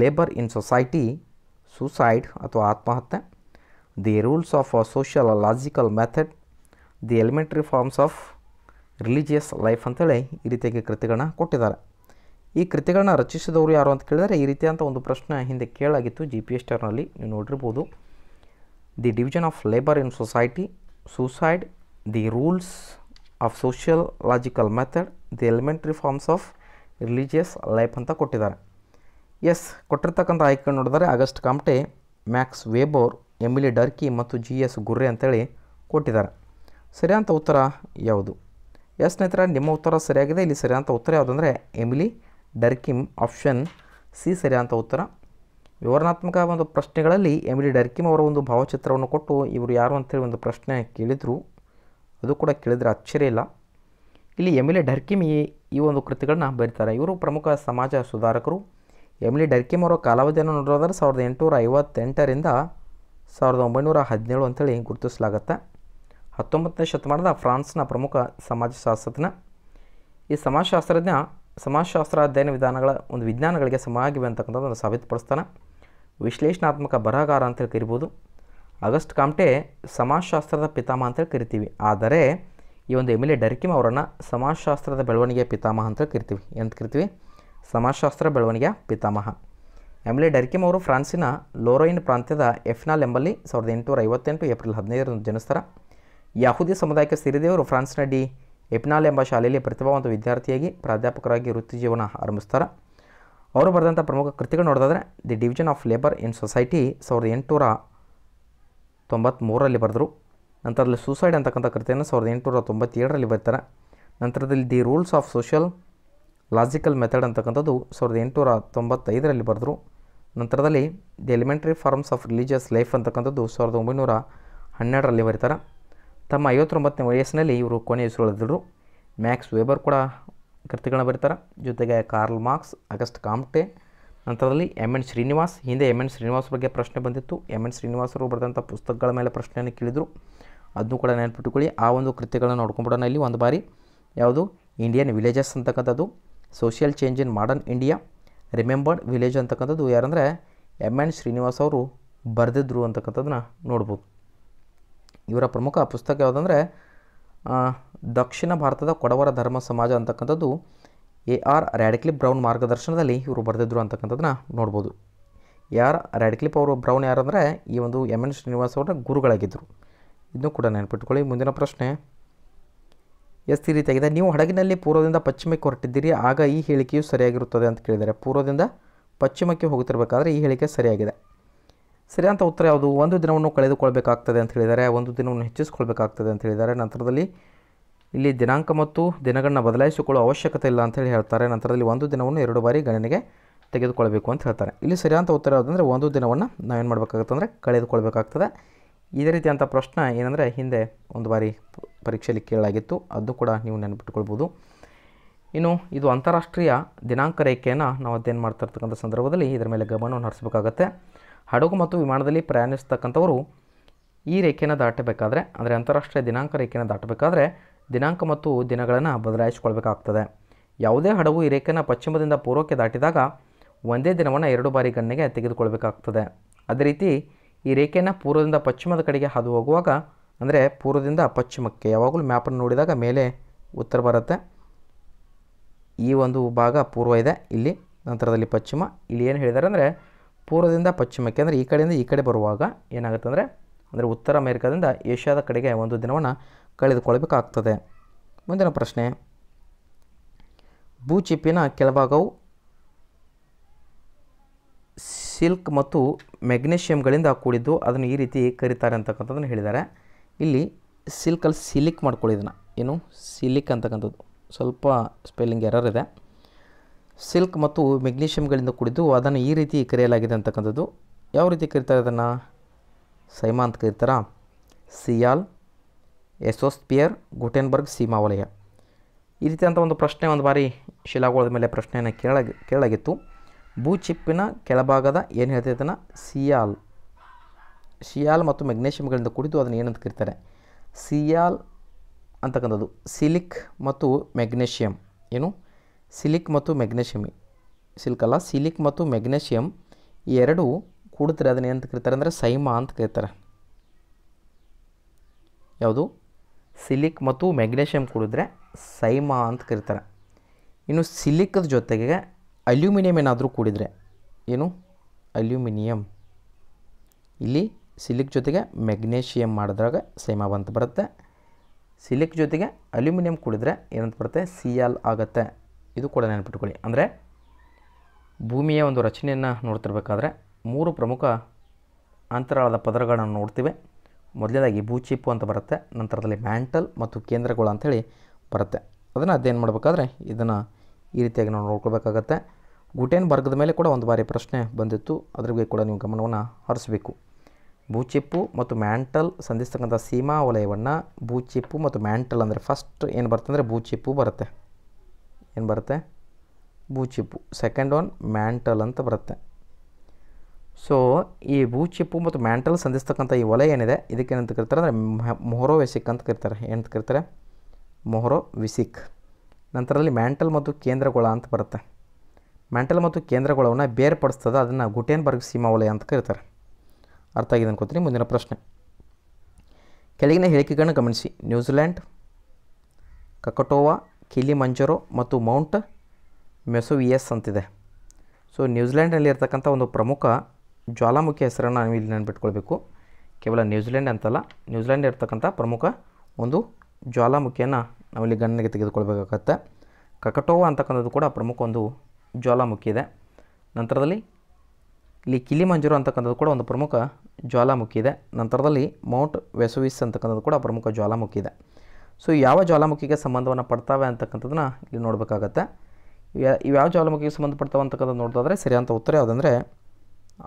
[SPEAKER 1] labour in society suicide ಅಥವಾ ಆತ್ಮಹತ್ಯೆ the rules of social logical method the elementary forms of religious life ಅಂತೇಳಿ ಈ ರೀತಿಯಾಗಿ ಕೃತಿಗಳನ್ನ ಕೊಟ್ಟಿದ್ದಾರೆ ಈ ಕೃತಿಗಳನ್ನ ರಚಿಸಿದವರು ಯಾರು ಅಂತ ಕೇಳಿದರೆ ಈ ರೀತಿಯಾದಂಥ ಒಂದು ಪ್ರಶ್ನೆ ಹಿಂದೆ ಕೇಳಾಗಿತ್ತು ಜಿ ಪಿ ಎಸ್ ಟರ್ನಲ್ಲಿ ನೀವು ನೋಡಿರ್ಬೋದು the division of labour in society suicide the rules of logical method the elementary forms of religious life ಅಂತ ಕೊಟ್ಟಿದ್ದಾರೆ ಎಸ್ ಕೊಟ್ಟಿರ್ತಕ್ಕಂಥ ಆಯ್ಕೆ ನೋಡಿದರೆ Auguste Comte Max Weber Emile Durkheim ಮತ್ತು ಜಿ ಎಸ್ ಗುರ್ರೆ ಅಂತೇಳಿ ಕೊಟ್ಟಿದ್ದಾರೆ ಸರಿಯಾದಂಥ ಉತ್ತರ ಯಾವುದು ಎಸ್ ಸ್ನೇಹಿತರ ನಿಮ್ಮ ಉತ್ತರ ಸರಿಯಾಗಿದೆ ಇಲ್ಲಿ ಸರಿಯಾದಂಥ ಉತ್ತರ ಯಾವುದಂದರೆ ಎಮಿಲಿ ಡರ್ಕಿಮ್ ಆಪ್ಷನ್ ಸಿ ಸರಿಯಾದಂಥ ಉತ್ತರ ವಿವರಣಾತ್ಮಕ ಒಂದು ಪ್ರಶ್ನೆಗಳಲ್ಲಿ ಎಮಿಲಿ ಡರ್ಕಿಮ್ ಅವರ ಒಂದು ಭಾವಚಿತ್ರವನ್ನು ಕೊಟ್ಟು ಇವರು ಯಾರು ಅಂತೇಳಿ ಒಂದು ಪ್ರಶ್ನೆ ಕೇಳಿದರು ಅದು ಕೂಡ ಕೇಳಿದರೆ ಅಚ್ಚರಿ ಇಲ್ಲ ಇಲ್ಲಿ ಎಮಿಲಿ ಡರ್ಕಿಮ್ ಈ ಈ ಒಂದು ಕೃತಿಗಳನ್ನ ಬರೀತಾರೆ ಇವರು ಪ್ರಮುಖ ಸಮಾಜ ಸುಧಾರಕರು ಎಮಿಲಿ ಡರ್ಕಿಮ್ ಅವರ ಕಾಲಾವಧಿಯನ್ನು ನೋಡೋದಾದ್ರೆ ಸಾವಿರದ ಎಂಟುನೂರ ಐವತ್ತೆಂಟರಿಂದ ಸಾವಿರದ ಒಂಬೈನೂರ ಹದಿನೇಳು ಅಂತೇಳಿ ಗುರುತಿಸಲಾಗತ್ತೆ ಹತ್ತೊಂಬತ್ತನೇ ಶತಮಾನದ ಫ್ರಾನ್ಸ್ನ ಪ್ರಮುಖ ಸಮಾಜಶಾಸ್ತ್ರಜ್ಞ ಈ ಸಮಾಜಶಾಸ್ತ್ರಜ್ಞ ಸಮಾಜಶಾಸ್ತ್ರ ಅಧ್ಯಯನ ವಿಧಾನಗಳ ಒಂದು ವಿಜ್ಞಾನಗಳಿಗೆ ಸಮಾಗಿವೆ ಒಂದು ಸಾಬೀತುಪಡಿಸ್ತಾನೆ ವಿಶ್ಲೇಷಣಾತ್ಮಕ ಬರಹಗಾರ ಅಂತೇಳಿ ಕರಿಬೋದು ಆಗಸ್ಟ್ ಕಾಮ್ಟೆ ಸಮಾಜಶಾಸ್ತ್ರದ ಪಿತಾಮಹ ಅಂತೇಳಿ ಕರಿತೀವಿ ಆದರೆ ಈ ಒಂದು ಎಮ್ ಎಲ್ ಎ ಡರ್ಕಿಮ್ ಅವರನ್ನು ಸಮಾಜಶಾಸ್ತ್ರದ ಬೆಳವಣಿಗೆಯ ಪಿತಾಮಹ ಅಂತೇಳಿ ಕರಿತೀವಿ ಅಂತ ಕರಿತೀವಿ ಸಮಾಜಶಾಸ್ತ್ರ ಬೆಳವಣಿಗೆಯ ಪಿತಾಮಹ ಎಮ್ ಎ ಡರ್ಕಿಮ್ ಅವರು ಫ್ರಾನ್ಸಿನ ಲೋರೋಯಿನ್ ಪ್ರಾಂತ್ಯದ ಎಫ್ನಾಲ್ ಎಂಬಲ್ಲಿ ಸಾವಿರದ ಎಂಟುನೂರ ಐವತ್ತೆಂಟು ಏಪ್ರಿಲ್ ಹದಿನೈದರಂದು ಜನಿಸ್ತಾರೆ ಯಹೂದಿ ಸಮುದಾಯಕ್ಕೆ ಸೇರಿದೆಯವರು ಫ್ರಾನ್ಸ್ನ ಡಿ ಎಪ್ನಾಲ್ ಎಂಬ ಶಾಲೆಯಲ್ಲಿ ಪ್ರತಿಭಾವಂತ ವಿದ್ಯಾರ್ಥಿಯಾಗಿ ಪ್ರಾಧ್ಯಾಪಕರಾಗಿ ವೃತ್ತಿ ಜೀವನ ಆರಂಭಿಸ್ತಾರೆ ಅವರು ಬರೆದಂಥ ಪ್ರಮುಖ ಕೃತಿಗಳು ನೋಡಿದ್ರೆ the division of labour in society ಸಾವಿರದ ಎಂಟುನೂರ ತೊಂಬತ್ತ್ಮೂರರಲ್ಲಿ ಬರೆದರು ನಂತರದಲ್ಲಿ ಸೂಸೈಡ್ ಅಂತಕ್ಕಂಥ ಕೃತಿಯನ್ನು ಸಾವಿರದ ಎಂಟುನೂರ ತೊಂಬತ್ತೇಳರಲ್ಲಿ ಬರ್ತಾರೆ ನಂತರದಲ್ಲಿ the rules of social logical method ಅಂತಕ್ಕಂಥದ್ದು ಸಾವಿರದ ಎಂಟುನೂರ ತೊಂಬತ್ತೈದರಲ್ಲಿ ಬರೆದರು ನಂತರದಲ್ಲಿ the elementary forms of religious life ಅಂತಕ್ಕಂಥದ್ದು ಸಾವಿರದ ಒಂಬೈನೂರ ಹನ್ನೆರಡರಲ್ಲಿ ಬರೀತಾರೆ ತಮ್ಮ ಐವತ್ತೊಂಬತ್ತನೇ ವಯಸ್ಸಿನಲ್ಲಿ ಇವರು ಕೊನೆ ಉಸಿರುಳಿದ್ರು ಮ್ಯಾಕ್ಸ್ ವೆಬರ್ ಕೂಡ ಕೃತಿಗಳನ್ನ ಬರೀತಾರೆ ಜೊತೆಗೆ ಕಾರ್ಲ್ ಮಾರ್ಕ್ಸ್ ಅಗಸ್ಟ್ ಕಾಮ್ಟೆ ನಂತರದಲ್ಲಿ ಎಮ್ ಎನ್ ಶ್ರೀನಿವಾಸ್ ಹಿಂದೆ ಎಮ್ ಎನ್ ಶ್ರೀನಿವಾಸ್ ಬಗ್ಗೆ ಪ್ರಶ್ನೆ ಬಂದಿತ್ತು ಎಮ್ ಎನ್ ಶ್ರೀನಿವಾಸರು ಬರೆದಂಥ ಪುಸ್ತಕಗಳ ಮೇಲೆ ಪ್ರಶ್ನೆಯನ್ನು ಕೇಳಿದರು ಅದನ್ನು ಕೂಡ ನೆನಪಿಟ್ಟುಕೊಳ್ಳಿ ಆ ಒಂದು ಕೃತಿಗಳನ್ನು ನೋಡ್ಕೊಂಬಿಡೋಣ ಇಲ್ಲಿ ಒಂದು ಬಾರಿ ಯಾವುದು ಇಂಡಿಯನ್ ವಿಲೇಜಸ್ ಅಂತಕ್ಕಂಥದ್ದು social change in modern India remembered village ಅಂತಕ್ಕಂಥದ್ದು ಯಾರಂದರೆ ಎಮ್ ಎನ್ ಶ್ರೀನಿವಾಸ್ ಅವರು ಬರೆದಿದ್ರು ಅಂತಕ್ಕಂಥದ್ದನ್ನ ನೋಡ್ಬೋದು ಇವರ ಪ್ರಮುಖ ಪುಸ್ತಕ ಯಾವುದಂದರೆ ದಕ್ಷಿಣ ಭಾರತದ ಕೊಡವರ ಧರ್ಮ ಸಮಾಜ ಅಂತಕ್ಕಂಥದ್ದು ಎ ಆರ್ ರ್ಯಾಡಿಕ್ಲಿಪ್ ಬ್ರೌನ್ ಮಾರ್ಗದರ್ಶನದಲ್ಲಿ ಇವರು ಬರೆದಿದ್ದರು ಅಂತಕ್ಕಂಥದ್ದನ್ನ ನೋಡ್ಬೋದು ಯಾರು ಆರ್ ರ್ಯಾಡಿಕ್ಲಿಪ್ ಅವರು ಬ್ರೌನ್ ಯಾರು ಈ ಒಂದು ಎಮ್ ಎನ್ ಶ್ರೀನಿವಾಸ್ ಅವರ ಗುರುಗಳಾಗಿದ್ದರು ಇದನ್ನು ಕೂಡ ನೆನಪಿಟ್ಕೊಳ್ಳಿ ಮುಂದಿನ ಪ್ರಶ್ನೆ ಎಸ್ ಈ ರೀತಿಯಾಗಿದೆ ನೀವು ಹಡಗಿನಲ್ಲಿ ಪೂರ್ವದಿಂದ ಪಶ್ಚಿಮಕ್ಕೆ ಹೊರಟಿದ್ದೀರಿ ಆಗ ಈ ಹೇಳಿಕೆಯು ಸರಿಯಾಗಿರುತ್ತದೆ ಅಂತ ಕೇಳಿದರೆ ಪೂರ್ವದಿಂದ ಪಶ್ಚಿಮಕ್ಕೆ ಹೋಗುತ್ತಿರಬೇಕಾದ್ರೆ ಈ ಹೇಳಿಕೆ ಸರಿಯಾಗಿದೆ ಸರಿಯಾದಂಥ ಉತ್ತರ ಯಾವುದು ಒಂದು ದಿನವನ್ನು ಕಳೆದುಕೊಳ್ಬೇಕಾಗ್ತದೆ ಅಂತ ಹೇಳಿದರೆ ಒಂದು ದಿನವನ್ನು ಹೆಚ್ಚಿಸಿಕೊಳ್ಬೇಕಾಗ್ತದೆ ಅಂತ ಹೇಳಿದಾರೆ ನಂತರದಲ್ಲಿ ಇಲ್ಲಿ ದಿನಾಂಕ ಮತ್ತು ದಿನಗಳನ್ನ ಬದಲಾಯಿಸಿಕೊಳ್ಳುವ ಅವಶ್ಯಕತೆ ಇಲ್ಲ ಅಂತೇಳಿ ಹೇಳ್ತಾರೆ ನಂತರದಲ್ಲಿ ಒಂದು ದಿನವನ್ನು ಎರಡು ಬಾರಿ ಗಣನೆಗೆ ತೆಗೆದುಕೊಳ್ಬೇಕು ಅಂತ ಹೇಳ್ತಾರೆ ಇಲ್ಲಿ ಸರಿಯಾದಂಥ ಉತ್ತರ ಯಾವುದಂದರೆ ಒಂದು ದಿನವನ್ನು ನಾವೇನು ಮಾಡಬೇಕಾಗುತ್ತೆ ಅಂದರೆ ಕಳೆದುಕೊಳ್ಬೇಕಾಗ್ತದೆ ಇದೇ ರೀತಿಯಂಥ ಪ್ರಶ್ನೆ ಏನಂದರೆ ಹಿಂದೆ ಒಂದು ಬಾರಿ ಪರೀಕ್ಷೆಯಲ್ಲಿ ಕೇಳಲಾಗಿತ್ತು ಅದು ಕೂಡ ನೀವು ನೆನಪಿಟ್ಕೊಳ್ಬೋದು ಇನ್ನು ಇದು ಅಂತಾರಾಷ್ಟ್ರೀಯ ದಿನಾಂಕ ರೇಖೆಯನ್ನು ನಾವು ಅಧ್ಯಯನ ಮಾಡ್ತಾ ಇರ್ತಕ್ಕಂಥ ಸಂದರ್ಭದಲ್ಲಿ ಇದರ ಮೇಲೆ ಗಮನವನ್ನು ಹರಿಸಬೇಕಾಗತ್ತೆ ಹಡಗು ಮತ್ತು ವಿಮಾನದಲ್ಲಿ ಪ್ರಯಾಣಿಸ್ತಕ್ಕಂಥವರು ಈ ರೇಖೆಯನ್ನು ದಾಟಬೇಕಾದ್ರೆ ಅಂದರೆ ಅಂತಾರಾಷ್ಟ್ರೀಯ ದಿನಾಂಕ ರೇಖೆಯನ್ನು ದಾಟಬೇಕಾದ್ರೆ ದಿನಾಂಕ ಮತ್ತು ದಿನಗಳನ್ನು ಬದಲಾಯಿಸಿಕೊಳ್ಬೇಕಾಗ್ತದೆ ಯಾವುದೇ ಹಡಗು ಈ ರೇಖೆಯನ್ನು ಪಶ್ಚಿಮದಿಂದ ಪೂರ್ವಕ್ಕೆ ದಾಟಿದಾಗ ಒಂದೇ ದಿನವನ್ನು ಎರಡು ಬಾರಿ ಗಣ್ಯಗೆ ತೆಗೆದುಕೊಳ್ಬೇಕಾಗ್ತದೆ ಅದೇ ರೀತಿ ಈ ರೇಖೆಯನ್ನು ಪೂರ್ವದಿಂದ ಪಶ್ಚಿಮದ ಕಡೆಗೆ ಹಾದು ಹೋಗುವಾಗ ಅಂದರೆ ಪೂರ್ವದಿಂದ ಪಶ್ಚಿಮಕ್ಕೆ ಯಾವಾಗಲೂ ಮ್ಯಾಪನ್ನು ನೋಡಿದಾಗ ಮೇಲೆ ಉತ್ತರ ಬರುತ್ತೆ ಈ ಒಂದು ಭಾಗ ಪೂರ್ವ ಇದೆ ಇಲ್ಲಿ ನಂತರದಲ್ಲಿ ಪಶ್ಚಿಮ ಇಲ್ಲಿ ಏನು ಹೇಳಿದ್ದಾರೆ ಅಂದರೆ ಪೂರ್ವದಿಂದ ಪಶ್ಚಿಮಕ್ಕೆ ಅಂದರೆ ಈ ಕಡೆಯಿಂದ ಈ ಕಡೆ ಬರುವಾಗ ಏನಾಗುತ್ತೆ ಅಂದರೆ ಅಂದರೆ ಉತ್ತರ ಅಮೆರಿಕಾದಿಂದ ಏಷ್ಯಾದ ಕಡೆಗೆ ಒಂದು ದಿನವನ್ನು ಕಳೆದುಕೊಳ್ಳಬೇಕಾಗ್ತದೆ ಮುಂದಿನ ಪ್ರಶ್ನೆ ಭೂಚಿಪ್ಪಿನ ಕೆಳಭಾಗವು ಸಿಲ್ಕ್ ಮತ್ತು ಮೆಗ್ನೀಷಿಯಮ್ಗಳಿಂದ ಕೂಡಿದ್ದು ಅದನ್ನು ಈ ರೀತಿ ಕರೀತಾರೆ ಅಂತಕ್ಕಂಥದ್ದನ್ನು ಹೇಳಿದ್ದಾರೆ ಇಲ್ಲಿ ಸಿಲ್ಕಲ್ಲಿ ಸಿಲಿಕ್ ಮಾಡ್ಕೊಳ್ಳಿ ಇದನ್ನು ಏನು ಸಿಲಿಕ್ ಅಂತಕ್ಕಂಥದ್ದು ಸ್ವಲ್ಪ ಸ್ಪೆಲ್ಲಿಂಗ್ ಎರರ್ ಇದೆ ಸಿಲ್ಕ್ ಮತ್ತು ಮೆಗ್ನೀಷಿಯಮ್ಗಳಿಂದ ಕೂಡಿದ್ದು ಅದನ್ನು ಈ ರೀತಿ ಕರೆಯಲಾಗಿದೆ ಅಂತಕ್ಕಂಥದ್ದು ಯಾವ ರೀತಿ ಕರೀತಾರೆ ಅದನ್ನು ಸೈಮಾ ಅಂತ ಕರೀತಾರ ಸಿಯಾಲ್ ಎಸೋಸ್ಪಿಯರ್ ಗುಟೆನ್ಬರ್ಗ್ ಸೀಮಾ ವಲಯ ಈ ರೀತಿಯಾದಂಥ ಒಂದು ಪ್ರಶ್ನೆ ಒಂದು ಬಾರಿ ಶಿಲಾಗೋಳದ ಮೇಲೆ ಪ್ರಶ್ನೆಯನ್ನು ಕೇಳ ಕೇಳಾಗಿತ್ತು ಭೂಚಿಪ್ಪಿನ ಕೆಳಭಾಗದ ಏನು ಹೇಳ್ತಾ ಅದನ್ನು ಸಿಯಾಲ್ ಸಿಯಾಲ್ ಮತ್ತು ಮೆಗ್ನೇಷಿಯಮ್ಗಳಿಂದ ಕುಡಿದು ಅದನ್ನು ಏನಂತ ಕರೀತಾರೆ ಸಿಯಾಲ್ ಅಂತಕ್ಕಂಥದ್ದು ಸಿಲಿಕ್ ಮತ್ತು ಮೆಗ್ನೇಷಿಯಮ್ ಏನು ಸಿಲಿಕ್ ಮತ್ತು ಮೆಗ್ನೆಷಿಯಮಿ ಸಿಲ್ಕ್ ಅಲ್ಲ ಸಿಲಿಕ್ ಮತ್ತು ಮೆಗ್ನೇಷಿಯಮ್ ಈ ಎರಡೂ ಕೂಡಿದ್ರೆ ಅದನ್ನ ಏನಂತ ಕರೀತಾರೆ ಅಂದರೆ ಸೈಮಾ ಅಂತ ಕರೀತಾರೆ ಯಾವುದು ಸಿಲಿಕ್ ಮತ್ತು ಮೆಗ್ನೇಷಿಯಮ್ ಕೂಡಿದ್ರೆ ಸೈಮಾ ಅಂತ ಕರೀತಾರೆ ಇನ್ನು ಸಿಲಿಕದ ಜೊತೆಗೆ ಅಲ್ಯೂಮಿನಿಯಂ ಏನಾದರೂ ಕೂಡಿದರೆ ಏನು ಅಲ್ಯೂಮಿನಿಯಂ ಇಲ್ಲಿ ಸಿಲಿಕ್ ಜೊತೆಗೆ ಮೆಗ್ನೇಷಿಯಮ್ ಮಾಡಿದ್ರಾಗ ಸೈಮ ಅಂತ ಬರುತ್ತೆ ಸಿಲಿಕ್ ಜೊತೆಗೆ ಅಲ್ಯೂಮಿನಿಯಂ ಕೂಡಿದ್ರೆ ಏನಂತ ಬರುತ್ತೆ ಸಿ ಎಲ್ ಆಗುತ್ತೆ ಇದು ಕೂಡ ನೆನಪಿಟ್ಕೊಳ್ಳಿ ಅಂದರೆ ಭೂಮಿಯ ಒಂದು ರಚನೆಯನ್ನು ನೋಡ್ತಿರ್ಬೇಕಾದ್ರೆ ಮೂರು ಪ್ರಮುಖ ಅಂತರಾಳದ ಪದರಗಳನ್ನು ನೋಡ್ತೀವಿ ಮೊದಲನೇದಾಗಿ ಭೂಚಿಪ್ಪು ಅಂತ ಬರುತ್ತೆ ನಂತರದಲ್ಲಿ ಮ್ಯಾಂಟಲ್ ಮತ್ತು ಕೇಂದ್ರಗಳು ಅಂಥೇಳಿ ಬರುತ್ತೆ ಅದನ್ನು ಅದೇನು ಮಾಡಬೇಕಾದ್ರೆ ಇದನ್ನು ಈ ರೀತಿಯಾಗಿ ನಾವು ನೋಡ್ಕೊಳ್ಬೇಕಾಗತ್ತೆ ಗುಟೇನ್ ಬರ್ಗದ ಮೇಲೆ ಕೂಡ ಒಂದು ಬಾರಿ ಪ್ರಶ್ನೆ ಬಂದಿತ್ತು ಅದ್ರ ಬಗ್ಗೆ ಕೂಡ ನೀವು ಗಮನವನ್ನು ಹರಿಸಬೇಕು ಭೂಚಿಪ್ಪು ಮತ್ತು ಮ್ಯಾಂಟಲ್ ಸಂಧಿಸ್ತಕ್ಕಂಥ ಸೀಮಾ ವಲಯವನ್ನು ಭೂಚಿಪ್ಪು ಮತ್ತು ಮ್ಯಾಂಟಲ್ ಅಂದರೆ ಫಸ್ಟ್ ಏನು ಬರ್ತಂದರೆ ಭೂಚಿಪ್ಪು ಬರುತ್ತೆ ಏನು ಬರುತ್ತೆ ಭೂಚಿಪ್ಪು ಸೆಕೆಂಡ್ ಒನ್ ಮ್ಯಾಂಟಲ್ ಅಂತ ಬರುತ್ತೆ ಸೊ ಈ ಭೂಚಿಪ್ಪು ಮತ್ತು ಮ್ಯಾಂಟಲ್ ಸಂಧಿಸ್ತಕ್ಕಂಥ ಈ ವಲಯ ಏನಿದೆ ಇದಕ್ಕೇನಂತ ಕರಿತಾರೆ ಅಂದರೆ ಮೊಹರೋ ವೆಸಿಕ್ ಅಂತ ಕರಿತಾರೆ ಏನಂತ ಕರಿತಾರೆ ಮೊಹರೋ ವಿಸಿಕ್ ನಂತರದಲ್ಲಿ ಮ್ಯಾಂಟಲ್ ಮತ್ತು ಕೇಂದ್ರಗೋಳ ಅಂತ ಬರುತ್ತೆ ಮ್ಯಾಂಟಲ್ ಮತ್ತು ಕೇಂದ್ರಗೋಳವನ್ನು ಬೇರ್ಪಡಿಸ್ತದೆ ಅದನ್ನು ಗುಟೇನ್ಬರ್ಗ್ ಸೀಮಾ ವಲಯ ಅಂತ ಕರೀತಾರೆ ಅರ್ಥ ಆಗಿದೆ ಅನ್ಕೋತೀನಿ ಮುಂದಿನ ಪ್ರಶ್ನೆ ಕೆಳಗಿನ ಹೇಳಿಕೆಗಳನ್ನು ಗಮನಿಸಿ ನ್ಯೂಜಿಲ್ಯಾಂಡ್ ಕಕಟೋವಾ ಕಿಲಿ ಮತ್ತು ಮೌಂಟ್ ಮೆಸೋವಿಯಸ್ ಅಂತಿದೆ ಸೊ ನ್ಯೂಜಿಲೆಂಡಲ್ಲಿ ಒಂದು ಪ್ರಮುಖ ಜ್ವಾಲಾಮುಖಿ ಹೆಸರನ್ನು ನಾವು ಇಲ್ಲಿ ನೆನ್ಪಿಟ್ಕೊಳ್ಬೇಕು ಕೇವಲ ನ್ಯೂಜಿಲೆಂಡ್ ಅಂತಲ್ಲ ನ್ಯೂಜಿಲೆಂಡ್ ಇರ್ತಕ್ಕಂಥ ಪ್ರಮುಖ ಒಂದು ಜ್ವಾಲಾಮುಖಿಯನ್ನು ನಾವಿಲ್ಲಿ ಗಣನೆಗೆ ತೆಗೆದುಕೊಳ್ಬೇಕಾಗತ್ತೆ ಕಕಟೋವಾ ಅಂತಕ್ಕಂಥದ್ದು ಕೂಡ ಪ್ರಮುಖ ಒಂದು ಜ್ವಾಲಾಮುಖಿ ಇದೆ ನಂತರದಲ್ಲಿ ಇಲ್ಲಿ ಕಿಲಿಮಂಜರೋ ಅಂತಕ್ಕಂಥದ್ದು ಕೂಡ ಒಂದು ಪ್ರಮುಖ ಜ್ವಾಲಾಮುಖಿ ಇದೆ ನಂತರದಲ್ಲಿ ಮೌಂಟ್ ವೆಸುವಿಸ್ ಅಂತಕ್ಕಂಥದ್ದು ಕೂಡ ಪ್ರಮುಖ ಜ್ವಾಲಾಮುಖಿ ಇದೆ ಸೊ ಯಾವ ಜ್ವಾಲಾಮುಖಿಗೆ ಸಂಬಂಧವನ್ನು ಪಡ್ತಾವೆ ಅಂತಕ್ಕಂಥದ್ದನ್ನ ಇಲ್ಲಿ ನೋಡಬೇಕಾಗತ್ತೆ ಇವ್ಯಾವ ಯಾವ ಜ್ವಾಲಾಮುಖಿಗೆ ಸಂಬಂಧಪಡ್ತಾವೆ ಅಂತಕ್ಕಂಥದ್ದು ಅಂತಕ್ಕಂಥ ನೋಡಿದ್ರೆ ಸರಿಯಾದಂಥ ಉತ್ತರ ಯಾವುದಂದರೆ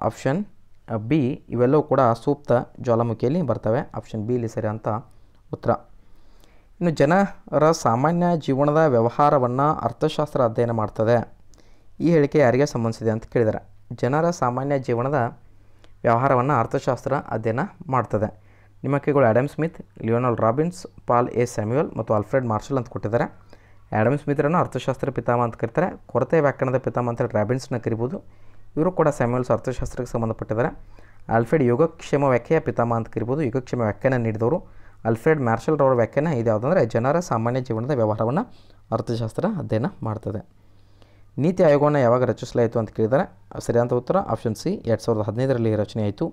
[SPEAKER 1] ಆಪ್ಷನ್ ಬಿ ಇವೆಲ್ಲವೂ ಕೂಡ ಸೂಕ್ತ ಜ್ವಾಲಾಮುಖಿಯಲ್ಲಿ ಬರ್ತವೆ ಆಪ್ಷನ್ ಬಿ ಇಲ್ಲಿ ಸರಿಯಾದಂಥ ಉತ್ತರ ಇನ್ನು ಜನರ ಸಾಮಾನ್ಯ ಜೀವನದ ವ್ಯವಹಾರವನ್ನು ಅರ್ಥಶಾಸ್ತ್ರ ಅಧ್ಯಯನ ಮಾಡ್ತದೆ ಈ ಹೇಳಿಕೆ ಯಾರಿಗೆ ಸಂಬಂಧಿಸಿದೆ ಅಂತ ಕೇಳಿದ್ದಾರೆ ಜನರ ಸಾಮಾನ್ಯ ಜೀವನದ ವ್ಯವಹಾರವನ್ನು ಅರ್ಥಶಾಸ್ತ್ರ ಅಧ್ಯಯನ ಮಾಡ್ತದೆ ಕೈಗಳು Adam Smith Lionel Robbins Paul A Samuelson ಮತ್ತು ಆಲ್ಫ್ರೆಡ್ ಮಾರ್ಷಲ್ ಅಂತ ಕೊಟ್ಟಿದ್ದಾರೆ ಆ್ಯಡಮ್ ಸ್ಮಿತ್ರನ್ನು ಅರ್ಥಶಾಸ್ತ್ರ ಪಿತಾಮ ಅಂತ ಕರೀತಾರೆ ಕೊರತೆ ವ್ಯಾಕರಣದ ಪಿತಾಮ ಅಂತ ರಾಬಿನ್ಸ್ನ ಕರಿಬೋದು ಇವರು ಕೂಡ ಸ್ಯಾಮ್ಯುಯಲ್ಸ್ ಅರ್ಥಶಾಸ್ತ್ರಕ್ಕೆ ಸಂಬಂಧಪಟ್ಟಿದ್ದಾರೆ ಆಲ್ಫ್ರೆಡ್ ಯೋಗಕ್ಷೇಮ ವ್ಯಾಖ್ಯೆಯ ಪಿತಾಮ ಅಂತ ಕರಿಬೋದು ಯೋಗಕ್ಷೇಮ ವ್ಯಾಖ್ಯಾನ ನೀಡಿದವರು ಅಲ್ಫ್ರೆಡ್ ಮಾರ್ಷಲ್ ರವರ ವ್ಯಾಖ್ಯಾನ ಇದು ಯಾವುದಂದ್ರೆ ಜನರ ಸಾಮಾನ್ಯ ಜೀವನದ ವ್ಯವಹಾರವನ್ನು ಅರ್ಥಶಾಸ್ತ್ರ ಅಧ್ಯಯನ ಮಾಡ್ತದೆ ನೀತಿ ಆಯೋಗವನ್ನು ಯಾವಾಗ ರಚಿಸಲಾಯಿತು ಅಂತ ಕೇಳಿದರೆ ಸರಿಯಾದ ಉತ್ತರ ಆಪ್ಷನ್ ಸಿ ಎರಡು ಸಾವಿರದ ಹದಿನೈದರಲ್ಲಿ ರಚನೆ ಆಯಿತು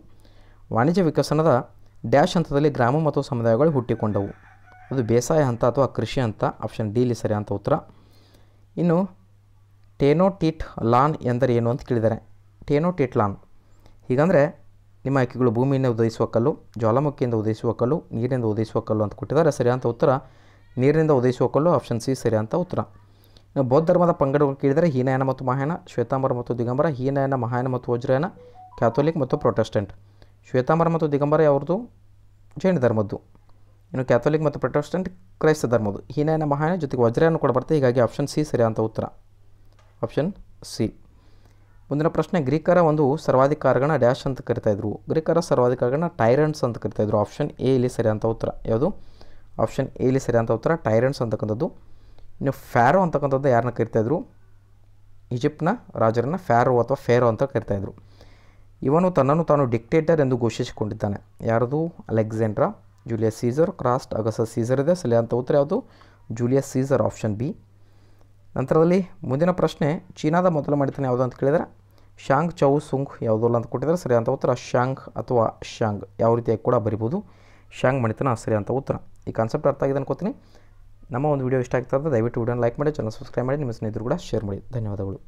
[SPEAKER 1] ವಾಣಿಜ್ಯ ವಿಕಸನದ ಡ್ಯಾಶ್ ಹಂತದಲ್ಲಿ ಗ್ರಾಮ ಮತ್ತು ಸಮುದಾಯಗಳು ಹುಟ್ಟಿಕೊಂಡವು ಅದು ಬೇಸಾಯ ಹಂತ ಅಥವಾ ಕೃಷಿ ಹಂತ ಆಪ್ಷನ್ ಡಿಲಿ ಸರಿ ಅಂತ ಉತ್ತರ ಇನ್ನು ಟೇನೋಟಿಟ್ ಲಾನ್ ಎಂದರೆ ಏನು ಅಂತ ಕೇಳಿದ್ದಾರೆ ಟೇನೋಟಿಟ್ ಲಾನ್ ಹೀಗಂದರೆ ನಿಮ್ಮ ಆಯ್ಕೆಗಳು ಭೂಮಿಯಿಂದ ಉದಯಿಸುವ ಕಲ್ಲು ಜ್ವಾಲಾಮುಖಿಯಿಂದ ಉದಯಿಸುವ ಕಲ್ಲು ನೀರಿನಿಂದ ಉದಯಿಸುವ ಕಲ್ಲು ಅಂತ ಕೊಟ್ಟಿದ್ದಾರೆ ಸರಿ ಅಂತ ಉತ್ತರ ನೀರಿನಿಂದ ಉದಯಿಸುವ ಕಲ್ಲು ಆಪ್ಷನ್ ಸಿ ಸರಿ ಅಂತ ಉತ್ತರ ಇನ್ನು ಬೌದ್ಧ ಧರ್ಮದ ಪಂಗಡಗಳು ಕೇಳಿದರೆ ಹೀನಯನ ಮತ್ತು ಮಹಾಯನ ಶ್ವೇತಾಂಬರ ಮತ್ತು ದಿಗಂಬರ ಹೀನಯನ ಮಹಾಯನ ಮತ್ತು ವಜ್ರಯನ ಕ್ಯಾಥೋಲಿಕ್ ಮತ್ತು ಪ್ರೊಟೆಸ್ಟೆಂಟ್ ಶ್ವೇತಾಂಬರ ಮತ್ತು ದಿಗಂಬರ ಅವ್ರದ್ದು ಜೈನ ಧರ್ಮದ್ದು ಇನ್ನು ಕ್ಯಾಥೋಲಿಕ್ ಮತ್ತು ಪ್ರೊಟೆಸ್ಟೆಂಟ್ ಕ್ರೈಸ್ತ ಧರ್ಮದ್ದು ಹೀನಾಯನ ಮಹಾಯನ ಜೊತೆಗೆ ವಜ್ರಯನ್ನು ಕೂಡ ಹೀಗಾಗಿ ಆಪ್ಷನ್ ಸಿ ಅಂತ ಉತ್ತರ ಆಪ್ಷನ್ ಸಿ ಮುಂದಿನ ಪ್ರಶ್ನೆ ಗ್ರೀಕರ ಒಂದು ಸರ್ವಾಧಿಕಾರಗಳನ್ನ ಡ್ಯಾಶ್ ಅಂತ ಕರಿತಾಯಿದ್ರು ಗ್ರೀಕರ ಸರ್ವಾಧಿಕಾರಗಳನ್ನ ಟೈರನ್ಸ್ ಅಂತ ಕರಿತಾಯಿದ್ರು ಆಪ್ಷನ್ ಎ ಇಲ್ಲಿ ಅಂತ ಉತ್ತರ ಯಾವುದು ಆಪ್ಷನ್ ಎ ಇಲ್ಲಿ ಅಂತ ಉತ್ತರ ಟೈರನ್ಸ್ ಅಂತಕ್ಕಂಥದ್ದು ಇನ್ನು ಫ್ಯಾರೋ ಅಂತಕ್ಕಂಥದ್ದು ಯಾರನ್ನ ಕರಿತಾಯಿದ್ರು ಈಜಿಪ್ಟ್ನ ರಾಜರನ್ನ ಫ್ಯಾರೋ ಅಥವಾ ಫೇರೋ ಅಂತ ಕರಿತಾಯಿದ್ರು ಇವನು ತನ್ನನ್ನು ತಾನು ಡಿಕ್ಟೇಟರ್ ಎಂದು ಘೋಷಿಸಿಕೊಂಡಿದ್ದಾನೆ ಯಾರದು Alexandra Julius Caesar Crassus Augustus Caesar ಇದೆ ಅಂತ ಉತ್ತರ ಯಾವುದು ಜೂಲಿಯಸ್ ಸೀಸರ್ ಆಪ್ಷನ್ ಬಿ ನಂತರದಲ್ಲಿ ಮುಂದಿನ ಪ್ರಶ್ನೆ ಚೀನಾದ ಮೊದಲ ಮಾಡಿದ್ದಾನೆ ಯಾವುದು ಅಂತ ಕೇಳಿದರೆ ಶಾಂಗ್ ಚೌ ಸುಂಗ್ ಯಾವುದಲ್ಲ ಅಂತ ಕೊಟ್ಟಿದ್ದಾರೆ ಸರಿಯಾದಂಥ ಉತ್ತರ ಶಾಂಗ್ ಅಥವಾ ಶಾಂಗ್ ಯಾವ ರೀತಿಯಾಗಿ ಕೂಡ ಬರಿಬೋದು ಶಾಂಗ್ ಸರಿ ಅಂತ ಉತ್ತರ ಈ ಕಾನ್ಸೆಪ್ಟ್ ಅರ್ಥ ಆಗಿದೆ ಅನ್ಕೋತೀನಿ ನಮ್ಮ ಒಂದು ವೀಡಿಯೋ ಇಷ್ಟ ಆಗ್ತಾ ದಯವಿಟ್ಟು ವೀಡಿಯೋನ ಲೈಕ್ ಮಾಡಿ ಚಾನಲ್ ಸಬ್ಸ್ಕ್ರೈಬ್ ಮಾಡಿ ನಿಮ್ಮ ಸ್ನೇಹಿತರು ಕೂಡ ಶೇರ್ ಮಾಡಿ ಧನ್ಯವಾದಗಳು